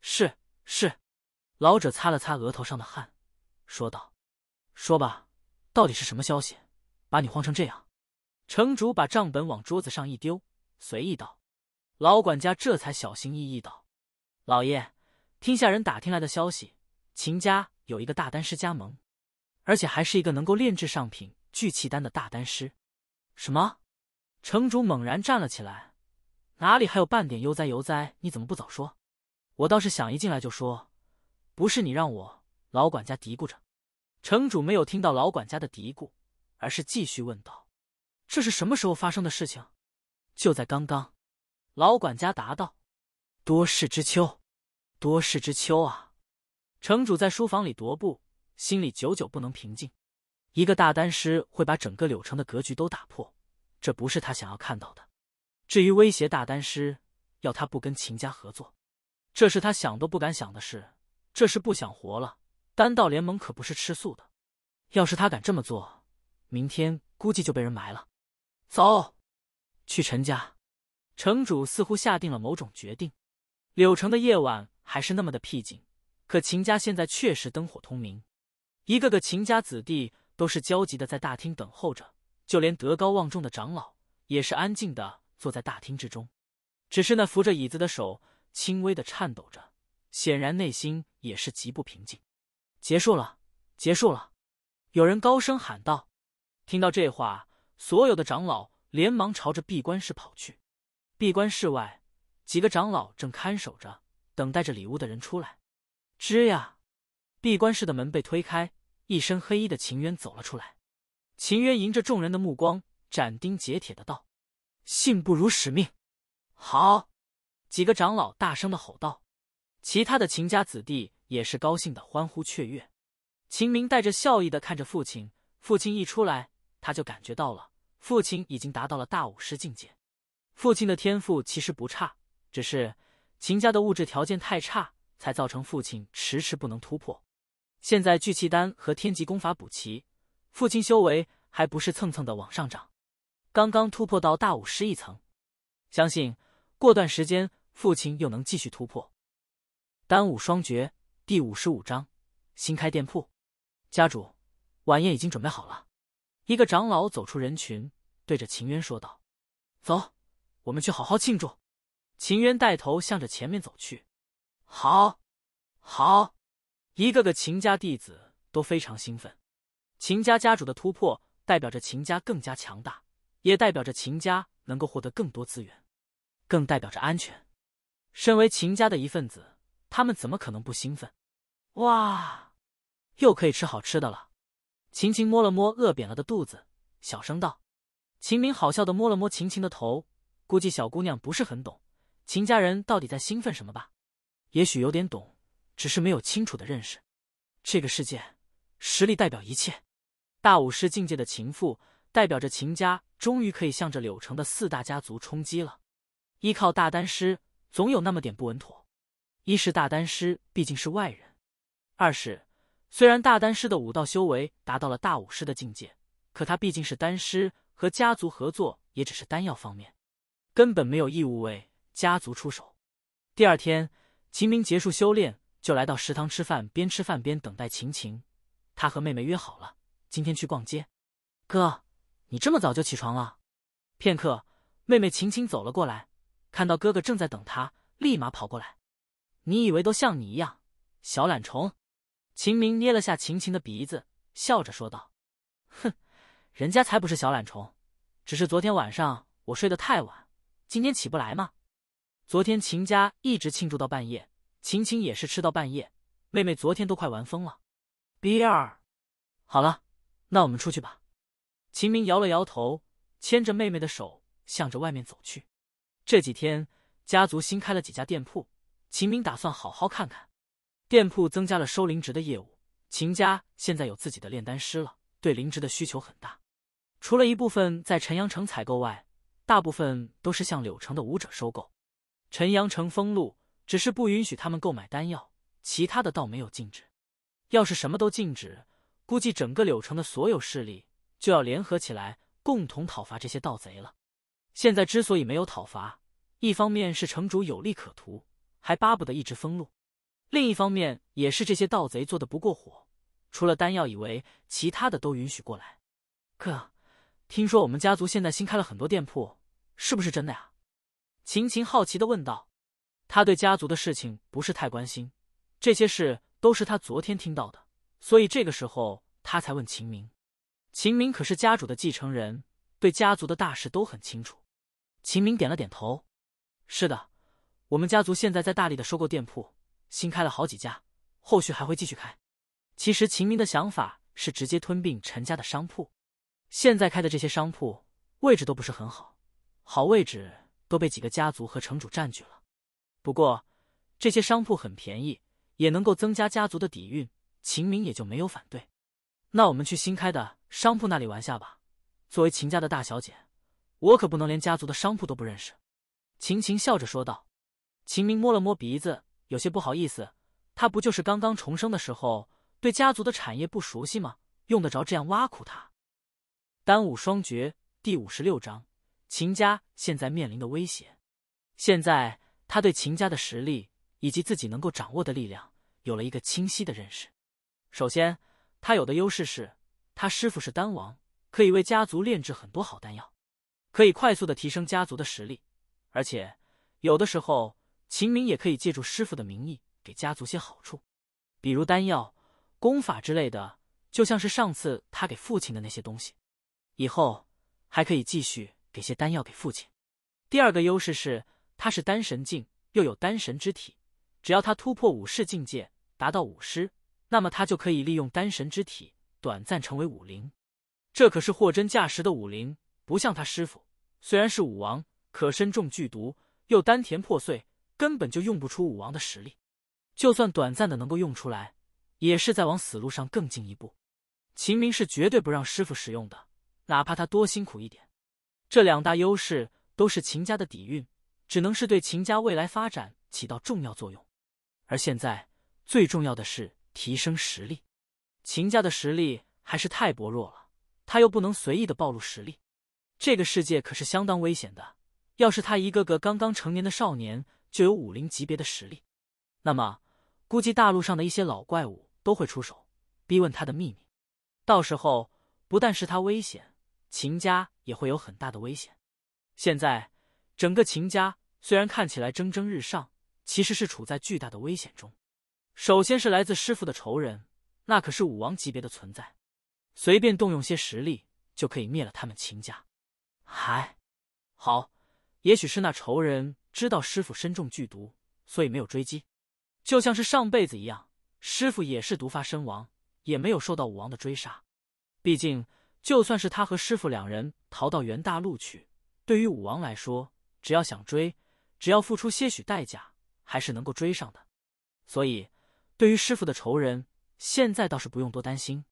S1: 是是。老者擦了擦额头上的汗，说道：“说吧，到底是什么消息，把你慌成这样？”城主把账本往桌子上一丢，随意道：“老管家，这才小心翼翼道，老爷，听下人打听来的消息，秦家有一个大丹师加盟，而且还是一个能够炼制上品聚气丹的大丹师。”什么？城主猛然站了起来，哪里还有半点悠哉悠哉？你怎么不早说？我倒是想一进来就说。不是你让我老管家嘀咕着，城主没有听到老管家的嘀咕，而是继续问道：“这是什么时候发生的事情？”就在刚刚，老管家答道：“多事之秋，多事之秋啊！”城主在书房里踱步，心里久久不能平静。一个大丹师会把整个柳城的格局都打破，这不是他想要看到的。至于威胁大丹师，要他不跟秦家合作，这是他想都不敢想的事。这是不想活了！丹道联盟可不是吃素的，要是他敢这么做，明天估计就被人埋了。走，去陈家。城主似乎下定了某种决定。柳城的夜晚还是那么的僻静，可秦家现在确实灯火通明，一个个秦家子弟都是焦急的在大厅等候着，就连德高望重的长老也是安静的坐在大厅之中，只是那扶着椅子的手轻微的颤抖着。显然内心也是极不平静。结束了，结束了！有人高声喊道。听到这话，所有的长老连忙朝着闭关室跑去。闭关室外，几个长老正看守着，等待着里屋的人出来。吱呀，闭关室的门被推开，一身黑衣的秦渊走了出来。秦渊迎着众人的目光，斩钉截铁的道：“信不辱使命。”好！几个长老大声的吼道。其他的秦家子弟也是高兴的欢呼雀跃，秦明带着笑意的看着父亲，父亲一出来他就感觉到了，父亲已经达到了大武师境界。父亲的天赋其实不差，只是秦家的物质条件太差，才造成父亲迟迟不能突破。现在聚气丹和天级功法补齐，父亲修为还不是蹭蹭的往上涨。刚刚突破到大武师一层，相信过段时间父亲又能继续突破。丹武双绝第五十五章新开店铺。家主，晚宴已经准备好了。一个长老走出人群，对着秦渊说道：“走，我们去好好庆祝。”秦渊带头向着前面走去。好，好，一个个秦家弟子都非常兴奋。秦家家主的突破，代表着秦家更加强大，也代表着秦家能够获得更多资源，更代表着安全。身为秦家的一份子。他们怎么可能不兴奋？哇，又可以吃好吃的了！秦晴摸了摸饿扁了的肚子，小声道：“秦明，好笑的摸了摸秦晴的头，估计小姑娘不是很懂秦家人到底在兴奋什么吧？也许有点懂，只是没有清楚的认识。这个世界，实力代表一切。大武师境界的情妇，代表着秦家终于可以向着柳城的四大家族冲击了。依靠大丹师，总有那么点不稳妥。”一是大丹师毕竟是外人，二是虽然大丹师的武道修为达到了大武师的境界，可他毕竟是丹师，和家族合作也只是丹药方面，根本没有义务为家族出手。第二天，秦明结束修炼，就来到食堂吃饭，边吃饭边等待秦晴。他和妹妹约好了今天去逛街。哥，你这么早就起床了？片刻，妹妹秦晴走了过来，看到哥哥正在等他，立马跑过来。你以为都像你一样小懒虫？秦明捏了下秦晴的鼻子，笑着说道：“哼，人家才不是小懒虫，只是昨天晚上我睡得太晚，今天起不来嘛。”昨天秦家一直庆祝到半夜，秦晴也是吃到半夜。妹妹昨天都快玩疯了。B 二，好了，那我们出去吧。秦明摇了摇头，牵着妹妹的手，向着外面走去。这几天家族新开了几家店铺。秦明打算好好看看，店铺增加了收灵植的业务。秦家现在有自己的炼丹师了，对灵植的需求很大。除了一部分在陈阳城采购外，大部分都是向柳城的武者收购。陈阳城封路，只是不允许他们购买丹药，其他的倒没有禁止。要是什么都禁止，估计整个柳城的所有势力就要联合起来，共同讨伐这些盗贼了。现在之所以没有讨伐，一方面是城主有利可图。还巴不得一直封路，另一方面也是这些盗贼做的不过火，除了丹药以外，其他的都允许过来。哥，听说我们家族现在新开了很多店铺，是不是真的呀？秦晴好奇的问道。他对家族的事情不是太关心，这些事都是他昨天听到的，所以这个时候他才问秦明。秦明可是家主的继承人，对家族的大事都很清楚。秦明点了点头：“是的。”我们家族现在在大力的收购店铺，新开了好几家，后续还会继续开。其实秦明的想法是直接吞并陈家的商铺，现在开的这些商铺位置都不是很好，好位置都被几个家族和城主占据了。不过这些商铺很便宜，也能够增加家族的底蕴，秦明也就没有反对。那我们去新开的商铺那里玩下吧。作为秦家的大小姐，我可不能连家族的商铺都不认识。秦晴笑着说道。秦明摸了摸鼻子，有些不好意思。他不就是刚刚重生的时候对家族的产业不熟悉吗？用得着这样挖苦他？《丹武双绝》第五十六章：秦家现在面临的威胁。现在他对秦家的实力以及自己能够掌握的力量有了一个清晰的认识。首先，他有的优势是，他师傅是丹王，可以为家族炼制很多好丹药，可以快速的提升家族的实力。而且，有的时候。秦明也可以借助师傅的名义给家族些好处，比如丹药、功法之类的，就像是上次他给父亲的那些东西。以后还可以继续给些丹药给父亲。第二个优势是，他是丹神境，又有丹神之体。只要他突破武士境界，达到武师，那么他就可以利用丹神之体短暂成为武林。这可是货真价实的武林，不像他师傅，虽然是武王，可身中剧毒，又丹田破碎。根本就用不出武王的实力，就算短暂的能够用出来，也是在往死路上更进一步。秦明是绝对不让师傅使用的，哪怕他多辛苦一点。这两大优势都是秦家的底蕴，只能是对秦家未来发展起到重要作用。而现在最重要的是提升实力，秦家的实力还是太薄弱了，他又不能随意的暴露实力。这个世界可是相当危险的，要是他一个个刚刚成年的少年。就有武林级别的实力，那么估计大陆上的一些老怪物都会出手逼问他的秘密。到时候不但是他危险，秦家也会有很大的危险。现在整个秦家虽然看起来蒸蒸日上，其实是处在巨大的危险中。首先是来自师傅的仇人，那可是武王级别的存在，随便动用些实力就可以灭了他们秦家。还，好，也许是那仇人。知道师傅身中剧毒，所以没有追击，就像是上辈子一样，师傅也是毒发身亡，也没有受到武王的追杀。毕竟，就算是他和师傅两人逃到元大陆去，对于武王来说，只要想追，只要付出些许代价，还是能够追上的。所以，对于师傅的仇人，现在倒是不用多担心。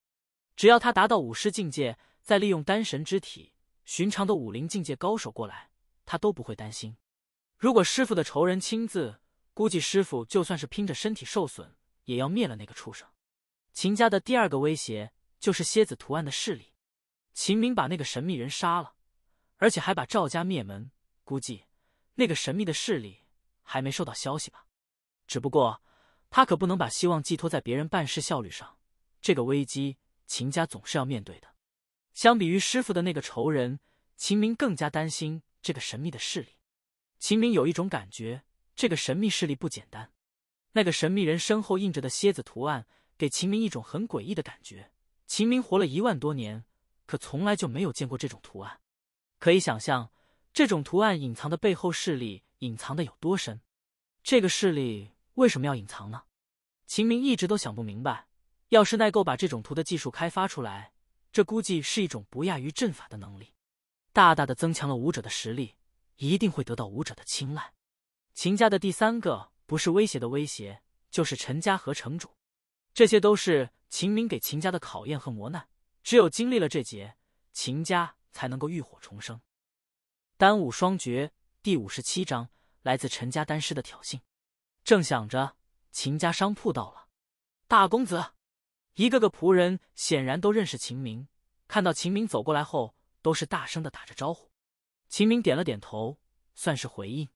S1: 只要他达到武师境界，再利用丹神之体，寻常的武林境界高手过来，他都不会担心。如果师傅的仇人亲自，估计师傅就算是拼着身体受损，也要灭了那个畜生。秦家的第二个威胁就是蝎子图案的势力。秦明把那个神秘人杀了，而且还把赵家灭门，估计那个神秘的势力还没收到消息吧？只不过他可不能把希望寄托在别人办事效率上。这个危机，秦家总是要面对的。相比于师傅的那个仇人，秦明更加担心这个神秘的势力。秦明有一种感觉，这个神秘势力不简单。那个神秘人身后印着的蝎子图案，给秦明一种很诡异的感觉。秦明活了一万多年，可从来就没有见过这种图案。可以想象，这种图案隐藏的背后势力隐藏的有多深？这个势力为什么要隐藏呢？秦明一直都想不明白。要是耐够把这种图的技术开发出来，这估计是一种不亚于阵法的能力，大大的增强了武者的实力。一定会得到武者的青睐。秦家的第三个不是威胁的威胁，就是陈家和城主，这些都是秦明给秦家的考验和磨难。只有经历了这劫，秦家才能够浴火重生。单武双绝第五十七章：来自陈家丹师的挑衅。正想着，秦家商铺到了。大公子，一个个仆人显然都认识秦明，看到秦明走过来后，都是大声的打着招呼。秦明点了点头，算是回应。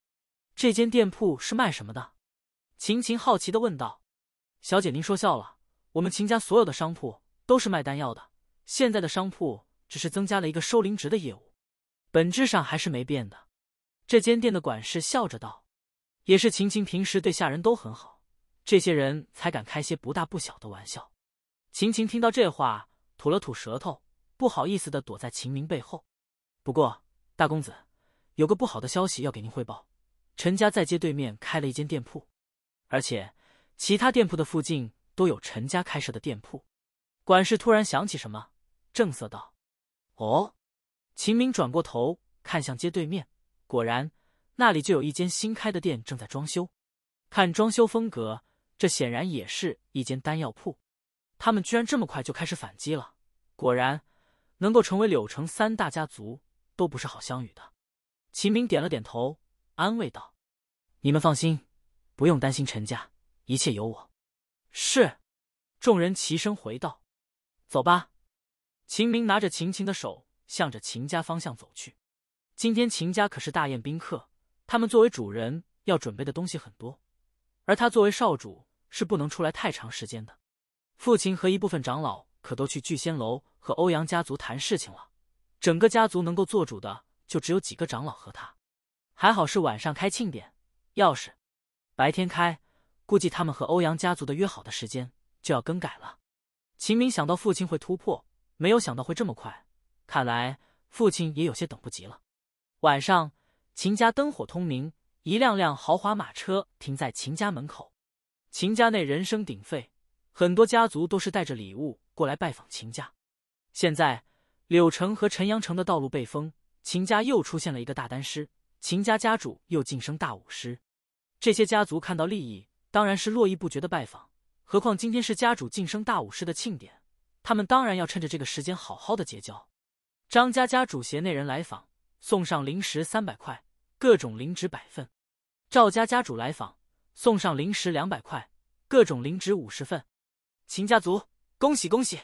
S1: 这间店铺是卖什么的？秦晴好奇的问道。“小姐，您说笑了，我们秦家所有的商铺都是卖丹药的，现在的商铺只是增加了一个收灵值的业务，本质上还是没变的。”这间店的管事笑着道。“也是秦晴平时对下人都很好，这些人才敢开些不大不小的玩笑。”秦晴听到这话，吐了吐舌头，不好意思的躲在秦明背后。不过。大公子，有个不好的消息要给您汇报。陈家在街对面开了一间店铺，而且其他店铺的附近都有陈家开设的店铺。管事突然想起什么，正色道：“哦。”秦明转过头看向街对面，果然那里就有一间新开的店正在装修。看装修风格，这显然也是一间丹药铺。他们居然这么快就开始反击了！果然，能够成为柳城三大家族。都不是好相与的。秦明点了点头，安慰道：“你们放心，不用担心陈家，一切有我。”是，众人齐声回道：“走吧。”秦明拿着秦晴的手，向着秦家方向走去。今天秦家可是大宴宾客，他们作为主人要准备的东西很多，而他作为少主是不能出来太长时间的。父亲和一部分长老可都去聚仙楼和欧阳家族谈事情了。整个家族能够做主的就只有几个长老和他，还好是晚上开庆典，要是白天开，估计他们和欧阳家族的约好的时间就要更改了。秦明想到父亲会突破，没有想到会这么快，看来父亲也有些等不及了。晚上，秦家灯火通明，一辆辆豪华马车停在秦家门口，秦家内人声鼎沸，很多家族都是带着礼物过来拜访秦家。现在。柳城和陈阳城的道路被封，秦家又出现了一个大丹师，秦家家主又晋升大武师。这些家族看到利益，当然是络绎不绝的拜访。何况今天是家主晋升大武师的庆典，他们当然要趁着这个时间好好的结交。张家家主携内人来访，送上灵石三百块，各种灵值百份；赵家家主来访，送上灵石两百块，各种灵值五十份。秦家族，恭喜恭喜！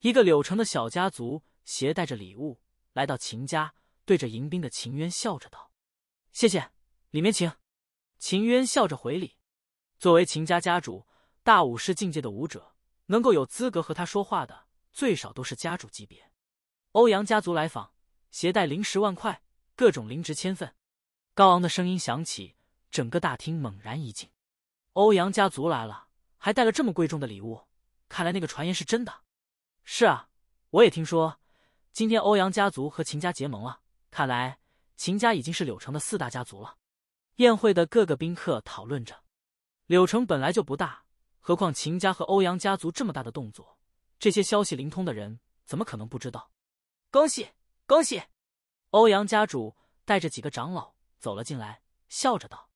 S1: 一个柳城的小家族。携带着礼物来到秦家，对着迎宾的秦渊笑着道：“谢谢，里面请。”秦渊笑着回礼。作为秦家家主，大武师境界的武者，能够有资格和他说话的，最少都是家主级别。欧阳家族来访，携带零十万块，各种灵值千份。高昂的声音响起，整个大厅猛然一静。欧阳家族来了，还带了这么贵重的礼物，看来那个传言是真的。是啊，我也听说。今天欧阳家族和秦家结盟了，看来秦家已经是柳城的四大家族了。宴会的各个宾客讨论着，柳城本来就不大，何况秦家和欧阳家族这么大的动作，这些消息灵通的人怎么可能不知道？恭喜恭喜！欧阳家主带着几个长老走了进来，笑着道：“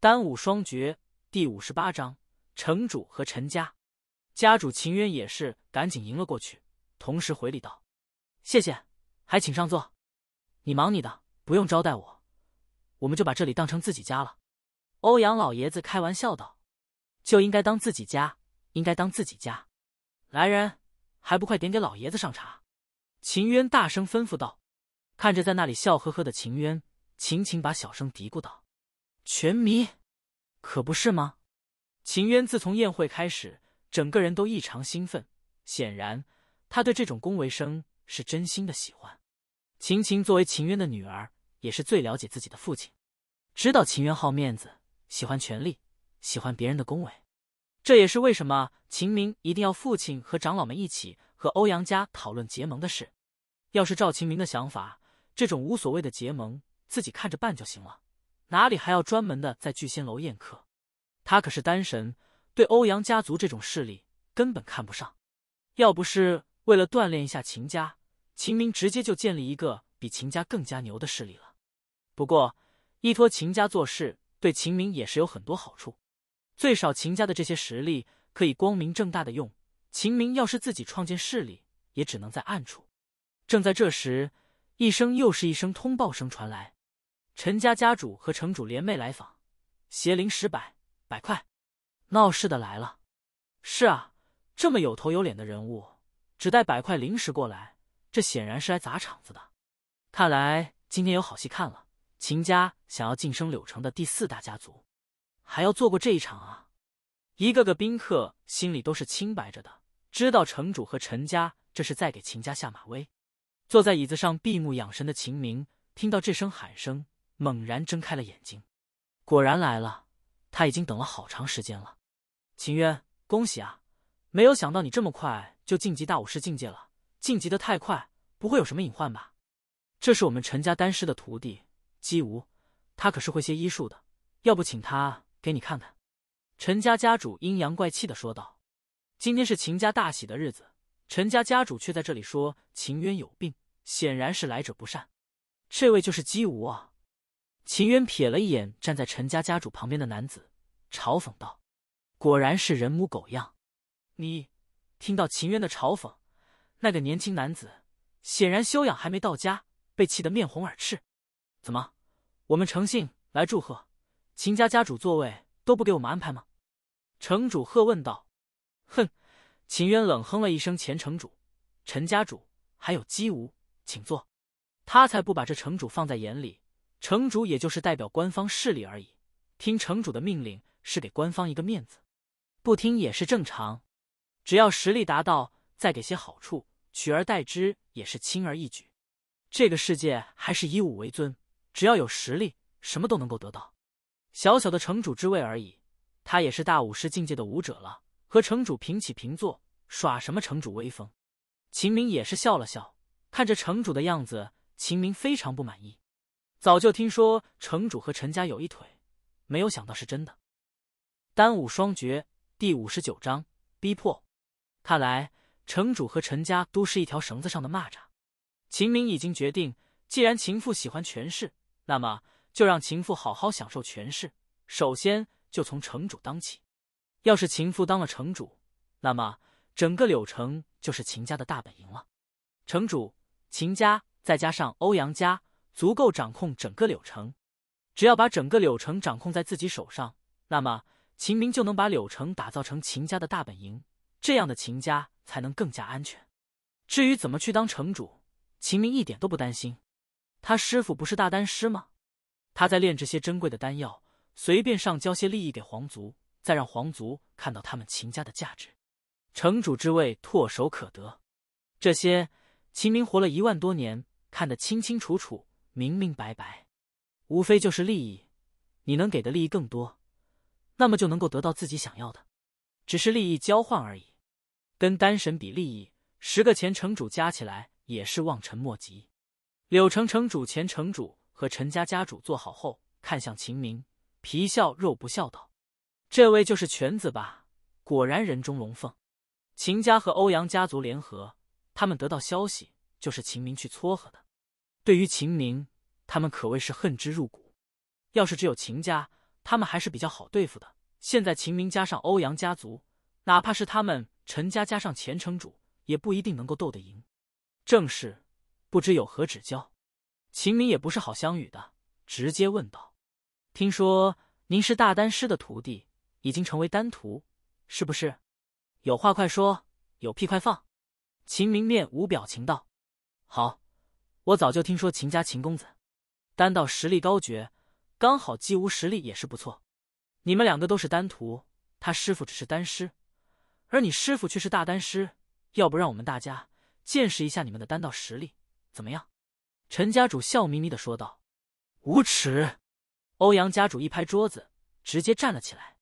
S1: 单武双绝第五十八章，城主和陈家家主秦渊也是赶紧迎了过去，同时回礼道。”谢谢，还请上座。你忙你的，不用招待我，我们就把这里当成自己家了。”欧阳老爷子开玩笑道，“就应该当自己家，应该当自己家。”来人，还不快点给老爷子上茶！”秦渊大声吩咐道。看着在那里笑呵呵的秦渊，秦晴把小声嘀咕道：“全迷，可不是吗？”秦渊自从宴会开始，整个人都异常兴奋，显然他对这种恭维声。是真心的喜欢。晴晴作为秦渊的女儿，也是最了解自己的父亲，知道秦渊好面子，喜欢权力，喜欢别人的恭维。这也是为什么秦明一定要父亲和长老们一起和欧阳家讨论结盟的事。要是照秦明的想法，这种无所谓的结盟，自己看着办就行了，哪里还要专门的在聚仙楼宴客？他可是单身，对欧阳家族这种势力根本看不上。要不是……为了锻炼一下秦家，秦明直接就建立一个比秦家更加牛的势力了。不过，依托秦家做事，对秦明也是有很多好处。最少，秦家的这些实力可以光明正大的用。秦明要是自己创建势力，也只能在暗处。正在这时，一声又是一声通报声传来，陈家家主和城主联袂来访。邪灵石百百块，闹事的来了。是啊，这么有头有脸的人物。只带百块灵石过来，这显然是来砸场子的。看来今天有好戏看了。秦家想要晋升柳城的第四大家族，还要做过这一场啊！一个个宾客心里都是清白着的，知道城主和陈家这是在给秦家下马威。坐在椅子上闭目养神的秦明听到这声喊声，猛然睁开了眼睛。果然来了，他已经等了好长时间了。秦渊，恭喜啊！没有想到你这么快就晋级大武师境界了，晋级的太快，不会有什么隐患吧？这是我们陈家丹师的徒弟姬无，他可是会些医术的，要不请他给你看看？陈家家主阴阳怪气的说道。今天是秦家大喜的日子，陈家家主却在这里说秦渊有病，显然是来者不善。这位就是姬无啊！秦渊瞥了一眼站在陈家家主旁边的男子，嘲讽道：“果然是人模狗样。”你听到秦渊的嘲讽，那个年轻男子显然修养还没到家，被气得面红耳赤。怎么，我们诚信来祝贺，秦家家主座位都不给我们安排吗？城主喝问道。哼，秦渊冷哼了一声。前城主、陈家主还有姬无，请坐。他才不把这城主放在眼里。城主也就是代表官方势力而已，听城主的命令是给官方一个面子，不听也是正常。只要实力达到，再给些好处，取而代之也是轻而易举。这个世界还是以武为尊，只要有实力，什么都能够得到。小小的城主之位而已，他也是大武师境界的武者了，和城主平起平坐，耍什么城主威风？秦明也是笑了笑，看着城主的样子，秦明非常不满意。早就听说城主和陈家有一腿，没有想到是真的。《单武双绝》第五十九章：逼迫。看来，城主和陈家都是一条绳子上的蚂蚱。秦明已经决定，既然秦父喜欢权势，那么就让秦父好好享受权势。首先就从城主当起。要是秦父当了城主，那么整个柳城就是秦家的大本营了。城主秦家再加上欧阳家，足够掌控整个柳城。只要把整个柳城掌控在自己手上，那么秦明就能把柳城打造成秦家的大本营。这样的秦家才能更加安全。至于怎么去当城主，秦明一点都不担心。他师傅不是大丹师吗？他在炼制些珍贵的丹药，随便上交些利益给皇族，再让皇族看到他们秦家的价值，城主之位唾手可得。这些秦明活了一万多年，看得清清楚楚、明明白白。无非就是利益，你能给的利益更多，那么就能够得到自己想要的，只是利益交换而已。跟丹神比利益，十个前城主加起来也是望尘莫及。柳城城主、前城主和陈家家主坐好后，看向秦明，皮笑肉不笑道：“这位就是犬子吧？果然人中龙凤。”秦家和欧阳家族联合，他们得到消息就是秦明去撮合的。对于秦明，他们可谓是恨之入骨。要是只有秦家，他们还是比较好对付的。现在秦明加上欧阳家族，哪怕是他们。陈家加上前城主，也不一定能够斗得赢。正是，不知有何指教。秦明也不是好相与的，直接问道：“听说您是大丹师的徒弟，已经成为丹徒，是不是？”有话快说，有屁快放。秦明面无表情道：“好，我早就听说秦家秦公子，丹道实力高绝，刚好姬无实力也是不错。你们两个都是丹徒，他师傅只是丹师。”而你师傅却是大丹师，要不让我们大家见识一下你们的丹道实力，怎么样？”陈家主笑眯眯的说道。“无耻！”欧阳家主一拍桌子，直接站了起来。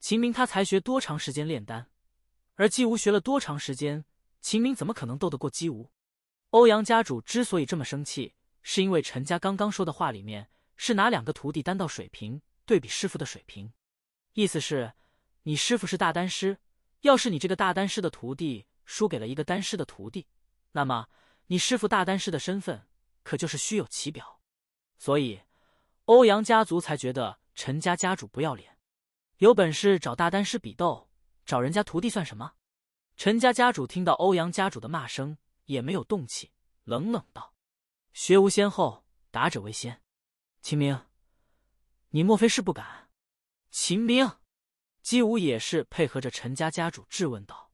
S1: 秦明他才学多长时间炼丹？而姬无学了多长时间？秦明怎么可能斗得过姬无？欧阳家主之所以这么生气，是因为陈家刚刚说的话里面是拿两个徒弟丹道水平对比师傅的水平，意思是，你师傅是大丹师。要是你这个大丹师的徒弟输给了一个丹师的徒弟，那么你师傅大丹师的身份可就是虚有其表。所以欧阳家族才觉得陈家家主不要脸，有本事找大丹师比斗，找人家徒弟算什么？陈家家主听到欧阳家主的骂声，也没有动气，冷冷道：“学无先后，达者为先。秦明，你莫非是不敢？”秦明。姬无也是配合着陈家家主质问道：“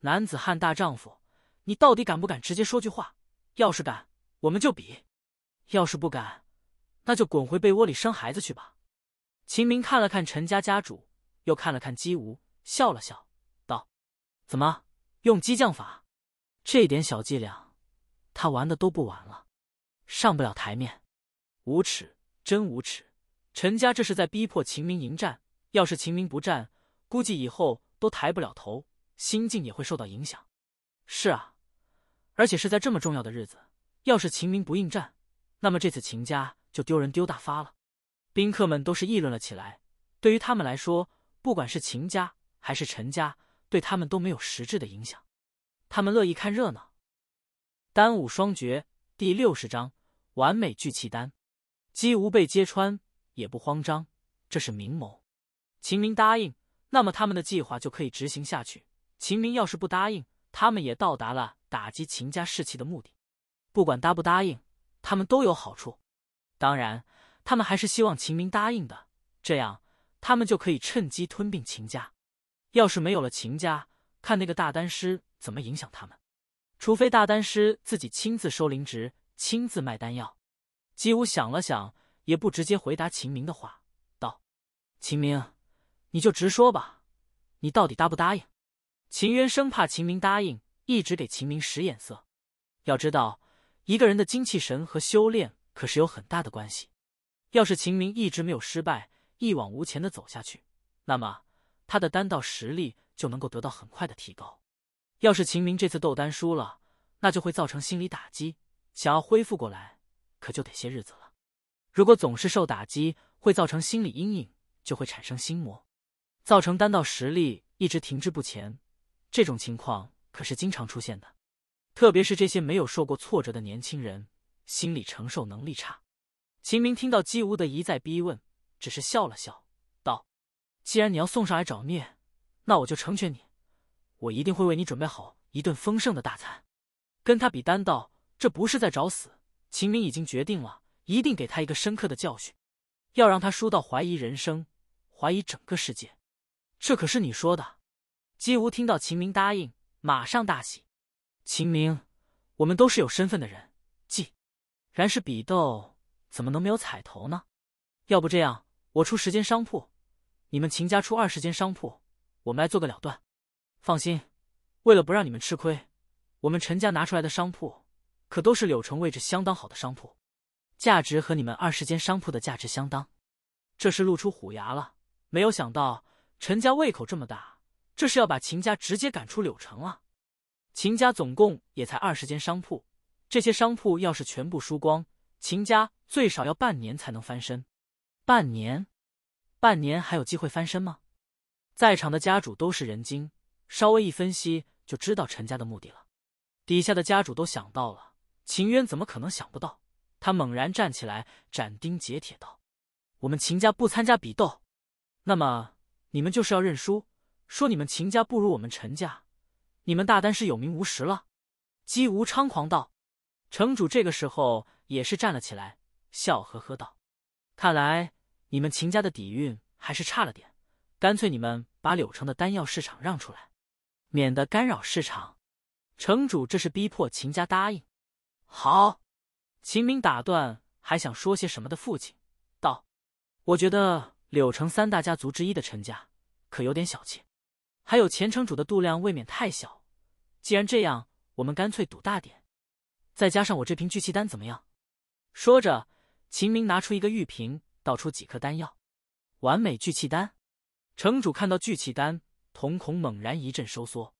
S1: 男子汉大丈夫，你到底敢不敢直接说句话？要是敢，我们就比；要是不敢，那就滚回被窝里生孩子去吧。”秦明看了看陈家家主，又看了看姬无，笑了笑，道：“怎么用激将法？这点小伎俩，他玩的都不玩了，上不了台面。无耻，真无耻！陈家这是在逼迫秦明迎战。”要是秦明不战，估计以后都抬不了头，心境也会受到影响。是啊，而且是在这么重要的日子，要是秦明不应战，那么这次秦家就丢人丢大发了。宾客们都是议论了起来。对于他们来说，不管是秦家还是陈家，对他们都没有实质的影响，他们乐意看热闹。单武双绝第六十章完美聚气丹，姬无被揭穿也不慌张，这是明谋。秦明答应，那么他们的计划就可以执行下去。秦明要是不答应，他们也到达了打击秦家士气的目的。不管答不答应，他们都有好处。当然，他们还是希望秦明答应的，这样他们就可以趁机吞并秦家。要是没有了秦家，看那个大丹师怎么影响他们。除非大丹师自己亲自收灵值，亲自卖丹药。姬武想了想，也不直接回答秦明的话，道：“秦明。”你就直说吧，你到底答不答应？秦渊生怕秦明答应，一直给秦明使眼色。要知道，一个人的精气神和修炼可是有很大的关系。要是秦明一直没有失败，一往无前的走下去，那么他的丹道实力就能够得到很快的提高。要是秦明这次斗丹输了，那就会造成心理打击，想要恢复过来可就得些日子了。如果总是受打击，会造成心理阴影，就会产生心魔。造成丹道实力一直停滞不前，这种情况可是经常出现的，特别是这些没有受过挫折的年轻人，心理承受能力差。秦明听到姬无的一再逼问，只是笑了笑，道：“既然你要送上来找虐，那我就成全你，我一定会为你准备好一顿丰盛的大餐。跟他比单道，这不是在找死。”秦明已经决定了一定给他一个深刻的教训，要让他输到怀疑人生，怀疑整个世界。这可是你说的，姬无听到秦明答应，马上大喜。秦明，我们都是有身份的人，既然是比斗，怎么能没有彩头呢？要不这样，我出十间商铺，你们秦家出二十间商铺，我们来做个了断。放心，为了不让你们吃亏，我们陈家拿出来的商铺，可都是柳城位置相当好的商铺，价值和你们二十间商铺的价值相当。这是露出虎牙了，没有想到。陈家胃口这么大，这是要把秦家直接赶出柳城了。秦家总共也才二十间商铺，这些商铺要是全部输光，秦家最少要半年才能翻身。半年？半年还有机会翻身吗？在场的家主都是人精，稍微一分析就知道陈家的目的了。底下的家主都想到了，秦渊怎么可能想不到？他猛然站起来，斩钉截铁道：“我们秦家不参加比斗，那么……”你们就是要认输，说你们秦家不如我们陈家，你们大丹是有名无实了。姬无猖狂道。城主这个时候也是站了起来，笑呵呵道：“看来你们秦家的底蕴还是差了点，干脆你们把柳城的丹药市场让出来，免得干扰市场。”城主这是逼迫秦家答应。好，秦明打断还想说些什么的父亲，道：“我觉得。”柳城三大家族之一的陈家，可有点小气。还有前城主的度量未免太小。既然这样，我们干脆赌大点，再加上我这瓶聚气丹，怎么样？说着，秦明拿出一个玉瓶，倒出几颗丹药，完美聚气丹。城主看到聚气丹，瞳孔猛然一阵收缩。